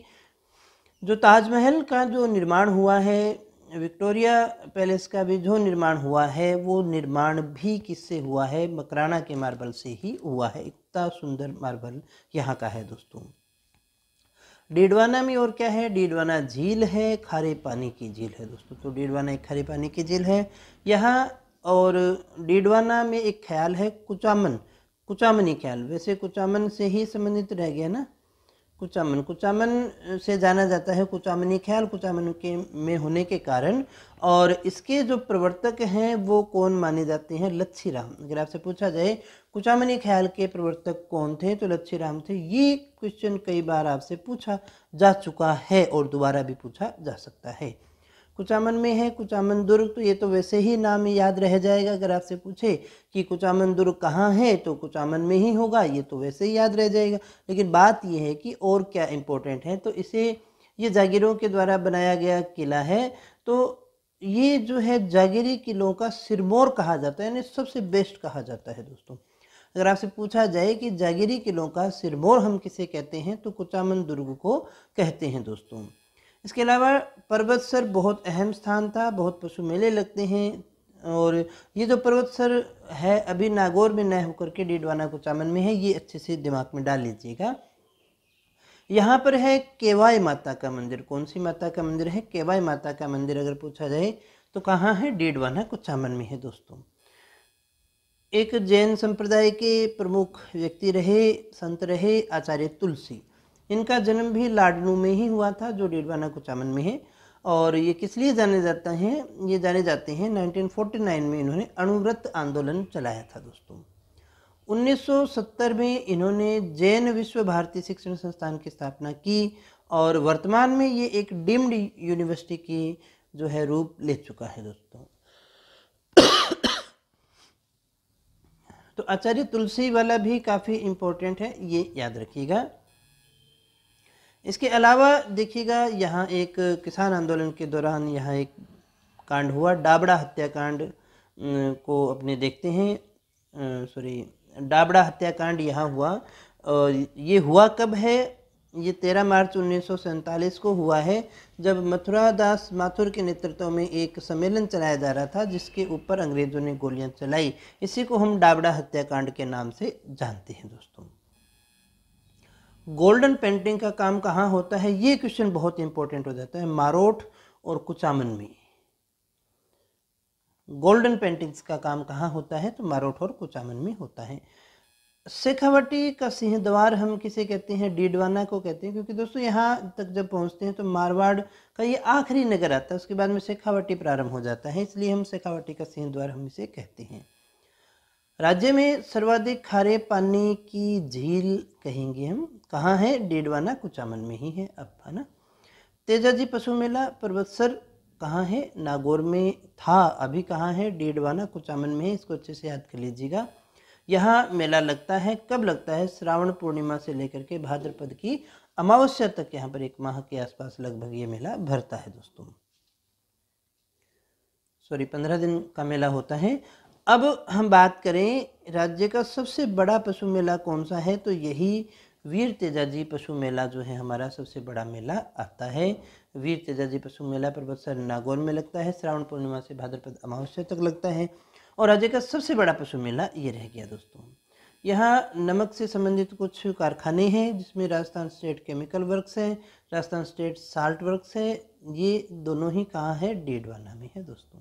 जो ताजमहल का जो निर्माण हुआ है विक्टोरिया पैलेस का भी जो निर्माण हुआ है वो निर्माण भी किससे हुआ है मकराना के मार्बल से ही हुआ है इतना सुंदर मार्बल यहाँ का है दोस्तों डीडवाना में और क्या है डीडवाना झील है खारे पानी की झील है दोस्तों तो डीडवाना एक खारे पानी की झील है यहाँ और डीडवाना में एक ख्याल है कुचामन कुचामनी ख्याल वैसे कुचामन से ही संबंधित रह गया ना कुचामन कुचामन से जाना जाता है कुचामनी ख्याल कुचामन के में होने के कारण और इसके जो प्रवर्तक हैं वो कौन माने जाते हैं लच्छी राम अगर आपसे पूछा जाए कुचामनी ख्याल के प्रवर्तक कौन थे तो लच्छी राम थे ये क्वेश्चन कई बार आपसे पूछा जा चुका है और दोबारा भी पूछा जा सकता है कुचामन में है कुचामन दुर्ग तो ये तो वैसे ही नाम याद रह जाएगा अगर आपसे पूछे कि कुचामन दुर्ग कहाँ है तो कुचामन में ही होगा ये तो वैसे ही याद रह जाएगा लेकिन बात ये है कि और क्या इम्पोर्टेंट है तो इसे ये जागीरों के द्वारा बनाया गया किला है तो ये जो है जागीरी किलों का सिरमौर कहा जाता है यानी सबसे बेस्ट कहा जाता है दोस्तों अगर आपसे पूछा जाए कि जागीरी किलों का सिरमौर हम किसे कहते हैं तो कुचामन दुर्ग को कहते हैं दोस्तों इसके अलावा पर्वत सर बहुत अहम स्थान था बहुत पशु मेले लगते हैं और ये जो पर्वत सर है अभी नागौर में न होकर के डीडवाना चामन में है ये अच्छे से दिमाग में डाल लीजिएगा यहाँ पर है केवाय माता का मंदिर कौन सी माता का मंदिर है केवाय माता का मंदिर अगर पूछा जाए तो कहाँ है डीडवाना कुचामन में है दोस्तों एक जैन संप्रदाय के प्रमुख व्यक्ति रहे संत रहे आचार्य तुलसी इनका जन्म भी लाडनू में ही हुआ था जो डीडवाना कुचामन में है और ये किस लिए जाने जाते हैं ये जाने जाते हैं 1949 में इन्होंने अणुव्रत आंदोलन चलाया था दोस्तों 1970 में इन्होंने जैन विश्व भारती शिक्षण संस्थान की स्थापना की और वर्तमान में ये एक डीम्ड यूनिवर्सिटी की जो है रूप ले चुका है दोस्तों तो आचार्य तुलसी वाला भी काफ़ी इम्पोर्टेंट है ये याद रखिएगा इसके अलावा देखिएगा यहाँ एक किसान आंदोलन के दौरान यहाँ एक कांड हुआ डाबड़ा हत्याकांड को अपने देखते हैं सॉरी डाबड़ा हत्याकांड यहाँ हुआ और ये हुआ कब है ये तेरह मार्च उन्नीस को हुआ है जब मथुरा दास माथुर के नेतृत्व में एक सम्मेलन चलाया जा रहा था जिसके ऊपर अंग्रेज़ों ने गोलियां चलाई इसी को हम डाबड़ा हत्याकांड के नाम से जानते हैं दोस्तों गोल्डन पेंटिंग का काम कहाँ होता है ये क्वेश्चन बहुत इंपॉर्टेंट हो जाता है मारोठ और कुचामन में गोल्डन पेंटिंग्स का काम कहाँ होता है तो मारोठ और कुचामन में होता है शेखावटी का सिंह द्वार हम किसे कहते हैं डीडवाना को कहते हैं क्योंकि दोस्तों यहाँ तक जब पहुँचते हैं तो मारवाड़ का ये आखिरी नगर आता है उसके बाद में शेखावटी प्रारंभ हो जाता है इसलिए हम शेखावटी का सिंह द्वार हम इसे कहते हैं राज्य में सर्वाधिक खारे पानी की झील कहेंगे हम कहाँ है डेडवाना कुचामन में ही है अब है ना तेजाजी पशु मेला पर्वतसर कहाँ है नागौर में था अभी कहाँ है डेडवाना कुचामन में है इसको अच्छे से याद कर लीजिएगा यहाँ मेला लगता है कब लगता है श्रावण पूर्णिमा से लेकर के भाद्रपद की अमावस्या तक यहाँ पर एक माह के आसपास लगभग ये मेला भरता है दोस्तों सॉरी पंद्रह दिन का मेला होता है अब हम बात करें राज्य का सबसे बड़ा पशु मेला कौन सा है तो यही वीर तेजाजी पशु मेला जो है हमारा सबसे बड़ा मेला आता है वीर तेजाजी पशु मेला पर्वतसर नागौर में लगता है श्रावण पूर्णिमा से भाद्रपद अमावस्या तक लगता है और राज्य का सबसे बड़ा पशु मेला ये रह गया दोस्तों यहाँ नमक से संबंधित कुछ कारखाने हैं जिसमें राजस्थान स्टेट केमिकल वर्क्स है राजस्थान स्टेट साल्ट वर्क्स है ये दोनों ही कहाँ है डेडवाला में है दोस्तों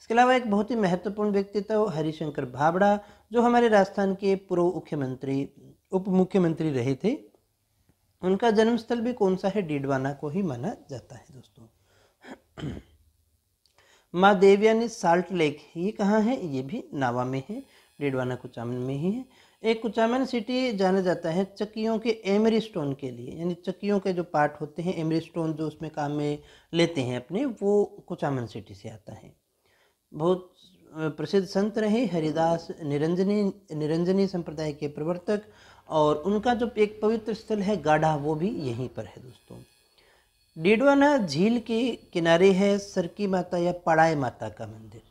इसके अलावा एक बहुत ही महत्वपूर्ण व्यक्तित्व तो हरिशंकर भाबड़ा जो हमारे राजस्थान के पूर्व मुख्यमंत्री उप मुख्यमंत्री रहे थे उनका जन्मस्थल भी कौन सा है डीडवाना को ही माना जाता है दोस्तों माँ देवयानी साल्ट लेक ये कहाँ है ये भी नावा में है डीडवाना कुचामन में ही है एक कुचामन सिटी जाना जाता है चक्कियों के एमरी स्टोन के लिए यानी चक्कियों के जो पार्ट होते हैं एमरी स्टोन जो उसमें काम में लेते हैं अपने वो कुचामन सिटी से आता है बहुत प्रसिद्ध संत रहे हरिदास निरंजनी निरंजनी संप्रदाय के प्रवर्तक और उनका जो एक पवित्र स्थल है गाढ़ा वो भी यहीं पर है दोस्तों डीडवाना झील के किनारे है सरकी माता या पड़ाए माता का मंदिर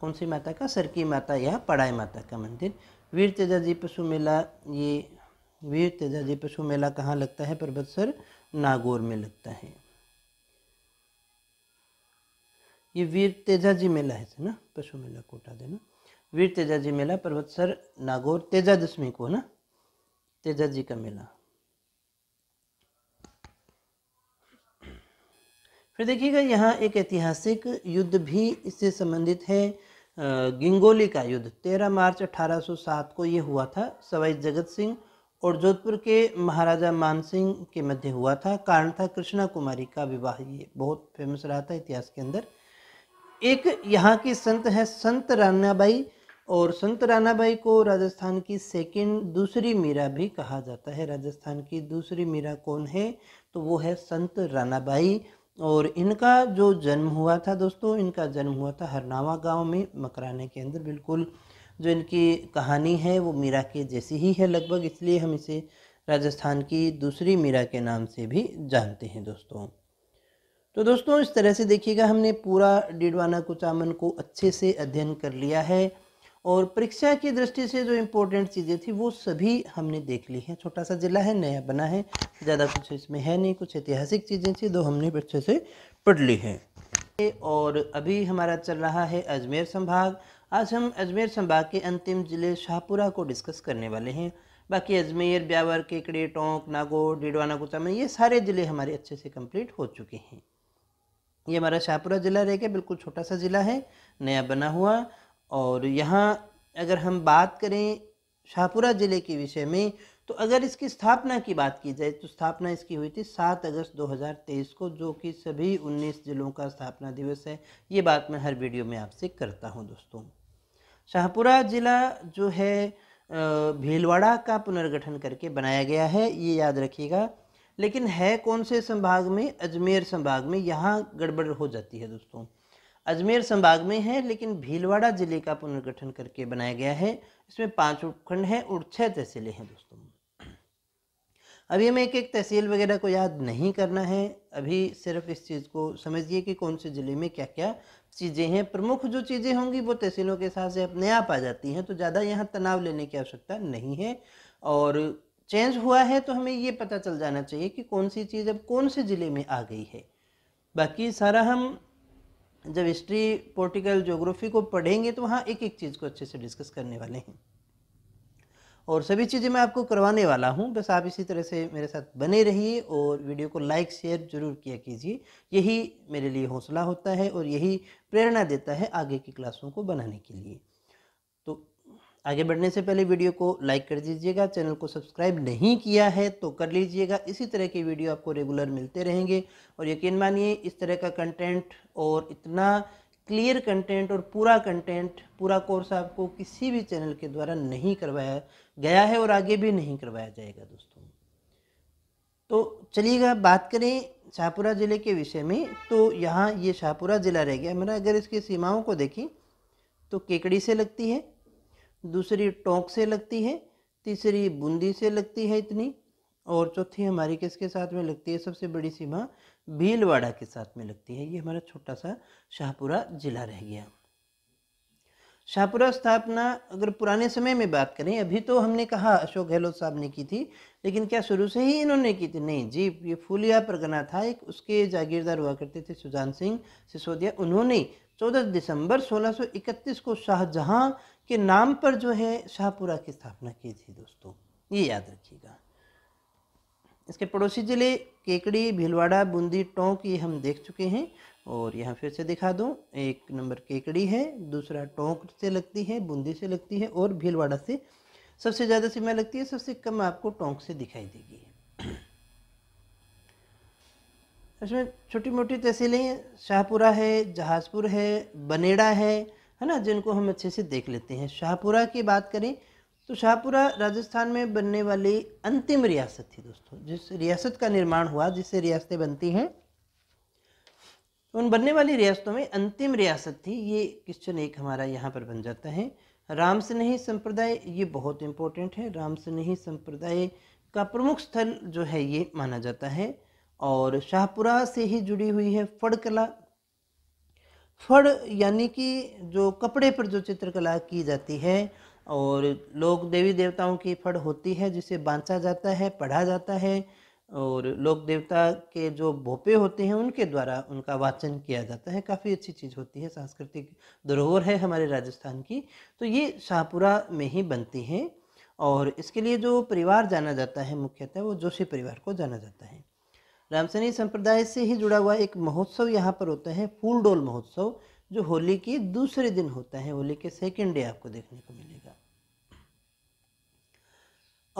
कौन सी माता का सरकी माता या पड़ाए माता का मंदिर वीर तेजाजी पशु मेला ये वीर तेजाजी पशु मेला कहाँ लगता है पर्वतसर नागौर में लगता है ये वीर तेजाजी मेला है ना पशु मेला कोटा देना वीर तेजाजी मेला पर्वतसर नागौर तेजा दशमी को ना तेजाजी का मेला फिर देखिएगा यहाँ एक ऐतिहासिक युद्ध भी इससे संबंधित है गिंगोली का युद्ध 13 मार्च 1807 को ये हुआ था सवाई जगत सिंह और जोधपुर के महाराजा मान सिंह के मध्य हुआ था कारण था कृष्णा कुमारी का विवाह ये बहुत फेमस रहा था इतिहास के अंदर एक यहाँ की संत है संत रानाबाई और संत रानाबाई को राजस्थान की सेकंड दूसरी मीरा भी कहा जाता है राजस्थान की दूसरी मीरा कौन है तो वो है संत रानाबाई और इनका जो जन्म हुआ था दोस्तों इनका जन्म हुआ था हरनावा गांव में मकराने के अंदर बिल्कुल जो इनकी कहानी है वो मीरा के जैसी ही है लगभग इसलिए हम इसे राजस्थान की दूसरी मीरा के नाम से भी जानते हैं दोस्तों तो दोस्तों इस तरह से देखिएगा हमने पूरा डिडवाना कुचामन को अच्छे से अध्ययन कर लिया है और परीक्षा की दृष्टि से जो इम्पोर्टेंट चीज़ें थी वो सभी हमने देख ली हैं छोटा सा ज़िला है नया बना है ज़्यादा कुछ इसमें है नहीं कुछ ऐतिहासिक चीज़ें थी जो हमने अच्छे से पढ़ ली हैं और अभी हमारा चल रहा है अजमेर संभाग आज हम अजमेर संभाग के अंतिम ज़िले शाहपुरा को डिस्कस करने वाले हैं बाकी अजमेर ब्यावर केकड़े टोंक नागौर डिडवाना कुचामन ये सारे ज़िले हमारे अच्छे से कम्प्लीट हो चुके हैं ये हमारा शाहपुरा ज़िला रह गया बिल्कुल छोटा सा ज़िला है नया बना हुआ और यहाँ अगर हम बात करें शाहपुरा ज़िले के विषय में तो अगर इसकी स्थापना की बात की जाए तो स्थापना इसकी हुई थी सात अगस्त 2023 को जो कि सभी 19 ज़िलों का स्थापना दिवस है ये बात मैं हर वीडियो में आपसे करता हूँ दोस्तों शाहपुरा ज़िला जो है भीलवाड़ा का पुनर्गठन करके बनाया गया है ये याद रखिएगा लेकिन है कौन से संभाग में अजमेर संभाग में यहाँ गड़बड़ हो जाती है दोस्तों अजमेर संभाग में है लेकिन भीलवाड़ा जिले का पुनर्गठन करके बनाया गया है इसमें पांच उपखंड हैं और छह तहसीलें हैं दोस्तों अभी हमें एक एक तहसील वगैरह को याद नहीं करना है अभी सिर्फ इस चीज़ को समझिए कि कौन से ज़िले में क्या क्या चीज़ें हैं प्रमुख जो चीज़ें होंगी वो तहसीलों के साथ से अपने आप आ जाती हैं तो ज़्यादा यहाँ तनाव लेने की आवश्यकता नहीं है और चेंज हुआ है तो हमें ये पता चल जाना चाहिए कि कौन सी चीज़ अब कौन से ज़िले में आ गई है बाकी सारा हम जब हिस्ट्री पोलिटिकल जोग्राफी को पढ़ेंगे तो वहाँ एक एक चीज़ को अच्छे से डिस्कस करने वाले हैं और सभी चीज़ें मैं आपको करवाने वाला हूँ बस आप इसी तरह से मेरे साथ बने रहिए और वीडियो को लाइक शेयर जरूर किया कीजिए यही मेरे लिए हौसला होता है और यही प्रेरणा देता है आगे की क्लासों को बनाने के लिए आगे बढ़ने से पहले वीडियो को लाइक कर दीजिएगा चैनल को सब्सक्राइब नहीं किया है तो कर लीजिएगा इसी तरह के वीडियो आपको रेगुलर मिलते रहेंगे और यकीन मानिए इस तरह का कंटेंट और इतना क्लियर कंटेंट और पूरा कंटेंट पूरा कोर्स आपको किसी भी चैनल के द्वारा नहीं करवाया गया है और आगे भी नहीं करवाया जाएगा दोस्तों तो चलिएगा बात करें शाहपुरा ज़िले के विषय में तो यहाँ ये शाहपुरा ज़िला रह गया मेरा अगर इसकी सीमाओं को देखें तो केकड़ी से लगती है दूसरी टोंक से लगती है तीसरी बूंदी से लगती है इतनी और चौथी हमारी किसके साथ में लगती है सबसे बड़ी सीमा भीलवाड़ा के साथ में लगती है ये हमारा छोटा सा शाहपुरा जिला रह गया शाहपुरा स्थापना अगर पुराने समय में बात करें अभी तो हमने कहा अशोक गहलोत साहब ने की थी लेकिन क्या शुरू से ही इन्होंने की थी नहीं जी ये फूलिया परगना था एक उसके जागीरदार हुआ करते थे सुजान सिंह सिसोदिया उन्होंने 14 दिसंबर 1631 को शाहजहां के नाम पर जो है शाहपुरा की स्थापना की थी दोस्तों ये याद रखिएगा इसके पड़ोसी ज़िले केकड़ी भीलवाड़ा बूंदी टोंक ये हम देख चुके हैं और यहाँ फिर से दिखा दूँ एक नंबर केकड़ी है दूसरा टोंक से लगती है बूंदी से लगती है और भीलवाड़ा से सबसे ज़्यादा सीमा लगती है सबसे कम आपको टोंक से दिखाई देगी इसमें छोटी मोटी तहसीलें शाहपुरा है जहाजपुर है बनेड़ा है है ना जिनको हम अच्छे से देख लेते हैं शाहपुरा की बात करें तो शाहपुरा राजस्थान में बनने वाली अंतिम रियासत थी दोस्तों जिस रियासत का निर्माण हुआ जिससे रियासतें बनती हैं तो उन बनने वाली रियासतों में अंतिम रियासत थी ये क्वेश्चन एक हमारा यहाँ पर बन जाता है राम स्नेही संप्रदाय ये बहुत इम्पोर्टेंट है राम स्नेही संप्रदाय का प्रमुख स्थल जो है ये माना जाता है और शाहपुरा से ही जुड़ी हुई है फड़कला फड़ यानी कि जो कपड़े पर जो चित्रकला की जाती है और लोग देवी देवताओं की फड़ होती है जिसे बांचा जाता है पढ़ा जाता है और लोक देवता के जो भोपे होते हैं उनके द्वारा उनका वाचन किया जाता है काफ़ी अच्छी चीज़ होती है सांस्कृतिक धरोहर है हमारे राजस्थान की तो ये शाहपुरा में ही बनती हैं और इसके लिए जो परिवार जाना जाता है मुख्यतः वो जोशी परिवार को जाना जाता है रामसनी संप्रदाय से ही जुड़ा हुआ एक महोत्सव यहाँ पर होता है फूलडोल महोत्सव जो होली के दूसरे दिन होता है होली के सेकेंड डे आपको देखने को मिलेगा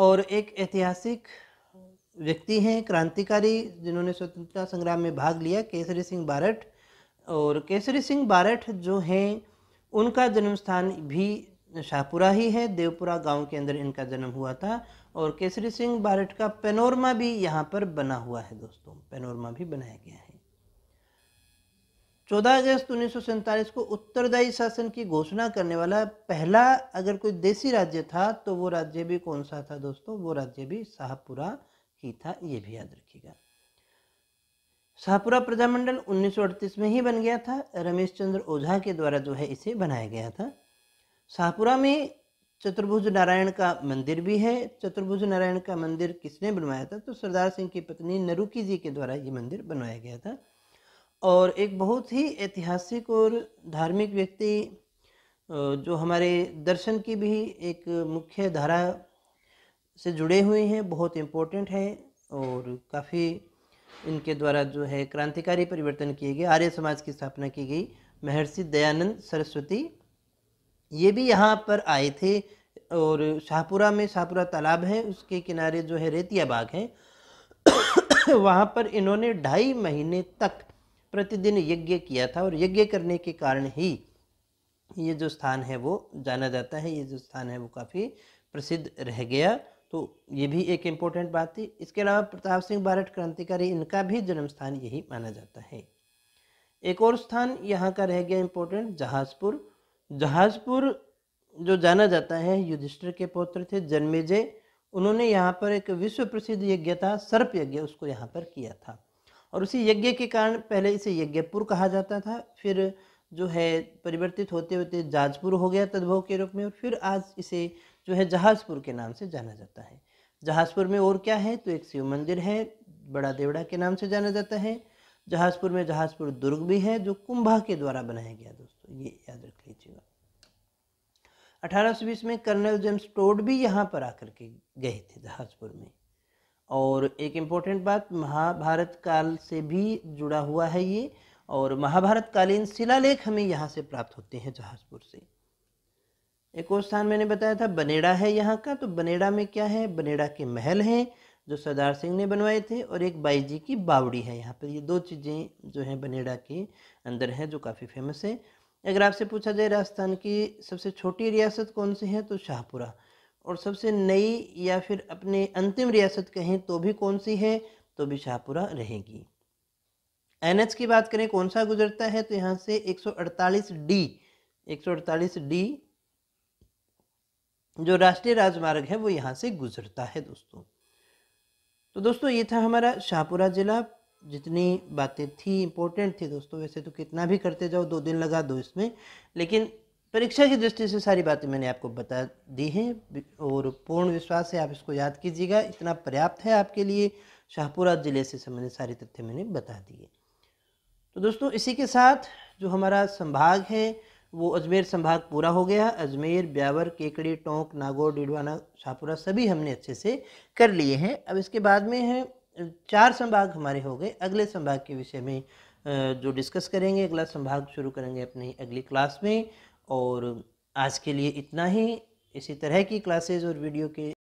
और एक ऐतिहासिक व्यक्ति हैं क्रांतिकारी जिन्होंने स्वतंत्रता संग्राम में भाग लिया केसरी सिंह बारठ और केसरी सिंह बारठ जो हैं उनका जन्म स्थान भी शाहपुरा ही है देवपुरा गांव के अंदर इनका जन्म हुआ था और केसरी सिंह बारट का पेनोरमा भी यहाँ पर बना हुआ है दोस्तों पेनोरमा भी बनाया गया है चौदह अगस्त उन्नीस को उत्तरदायी शासन की घोषणा करने वाला पहला अगर कोई देसी राज्य था तो वो राज्य भी कौन सा था दोस्तों वो राज्य भी शाहपुरा ही था ये भी याद रखिएगा शाहपुरा प्रजामंडल उन्नीस में ही बन गया था रमेश चंद्र ओझा के द्वारा जो है इसे बनाया गया था शाहपुरा में चतुर्भुज नारायण का मंदिर भी है चतुर्भुज नारायण का मंदिर किसने बनवाया था तो सरदार सिंह की पत्नी नरुकी जी के द्वारा ये मंदिर बनवाया गया था और एक बहुत ही ऐतिहासिक और धार्मिक व्यक्ति जो हमारे दर्शन की भी एक मुख्य धारा से जुड़े हुए हैं बहुत इम्पोर्टेंट है और काफ़ी इनके द्वारा जो है क्रांतिकारी परिवर्तन किए गए आर्य समाज की स्थापना की गई महर्षि दयानंद सरस्वती ये भी यहाँ पर आए थे और शाहपुरा में शाहपुरा तालाब है उसके किनारे जो है रेतिया बाग है वहाँ पर इन्होंने ढाई महीने तक प्रतिदिन यज्ञ किया था और यज्ञ करने के कारण ही ये जो स्थान है वो जाना जाता है ये जो स्थान है वो काफ़ी प्रसिद्ध रह गया तो ये भी एक इम्पोर्टेंट बात थी इसके अलावा प्रताप सिंह भारत क्रांतिकारी इनका भी जन्म स्थान यही माना जाता है एक और स्थान यहाँ का रह गया इम्पोर्टेंट जहाजपुर जहाजपुर जो जाना जाता है युधिष्ठिर के पौत्र थे जन्मेजय उन्होंने यहाँ पर एक विश्व प्रसिद्ध यज्ञ था सर्प यज्ञ उसको यहाँ पर किया था और उसी यज्ञ के कारण पहले इसे यज्ञपुर कहा जाता था फिर जो है परिवर्तित होते होते जाजपुर हो गया तद्भव के रूप में और फिर आज इसे जो है जहाजपुर के नाम से जाना जाता है जहाजपुर में और क्या है तो एक शिव मंदिर है बड़ा देवड़ा के नाम से जाना जाता है जहाजपुर में जहाजपुर दुर्ग भी है जो कुंभा के द्वारा बनाया गया दोस्तों ये याद रख लीजिएगा अठारह में कर्नल जेम्स टोड भी यहाँ पर आकर के गए थे जहाजपुर में और एक इम्पोर्टेंट बात महाभारत काल से भी जुड़ा हुआ है ये और महाभारत कालीन शिलालेख हमें यहाँ से प्राप्त होते हैं जहाजपुर से एक और स्थान मैंने बताया था बनेड़ा है यहाँ का तो बनेड़ा में क्या है बनेड़ा के महल हैं जो सरदार सिंह ने बनवाए थे और एक बाई जी की बावड़ी है यहाँ पर ये दो चीज़ें जो हैं बनेड़ा के अंदर हैं जो काफ़ी फेमस है अगर आपसे पूछा जाए राजस्थान की सबसे छोटी रियासत कौन सी है तो शाहपुरा और सबसे नई या फिर अपने अंतिम रियासत कहें तो भी कौन सी है तो भी शाहपुरा रहेगी एनएच की बात करें कौन सा गुजरता है तो यहाँ से 148 डी 148 डी जो राष्ट्रीय राजमार्ग है वो यहाँ से गुजरता है दोस्तों तो दोस्तों ये था हमारा शाहपुरा ज़िला जितनी बातें थी इम्पोर्टेंट थी दोस्तों वैसे तो कितना भी करते जाओ दो दिन लगा दो इसमें लेकिन परीक्षा की दृष्टि से सारी बातें मैंने आपको बता दी हैं और पूर्ण विश्वास है आप इसको याद कीजिएगा इतना पर्याप्त है आपके लिए शाहपुरा ज़िले से संबंधित सारे तथ्य मैंने बता दिए तो दोस्तों इसी के साथ जो हमारा संभाग है वो अजमेर संभाग पूरा हो गया अजमेर ब्यावर केकड़ी टोंक नागौर डिडवाना शाहपुरा सभी हमने अच्छे से कर लिए हैं अब इसके बाद में है चार संभाग हमारे हो गए अगले संभाग के विषय में जो डिस्कस करेंगे अगला संभाग शुरू करेंगे अपनी अगली क्लास में और आज के लिए इतना ही इसी तरह की क्लासेज और वीडियो के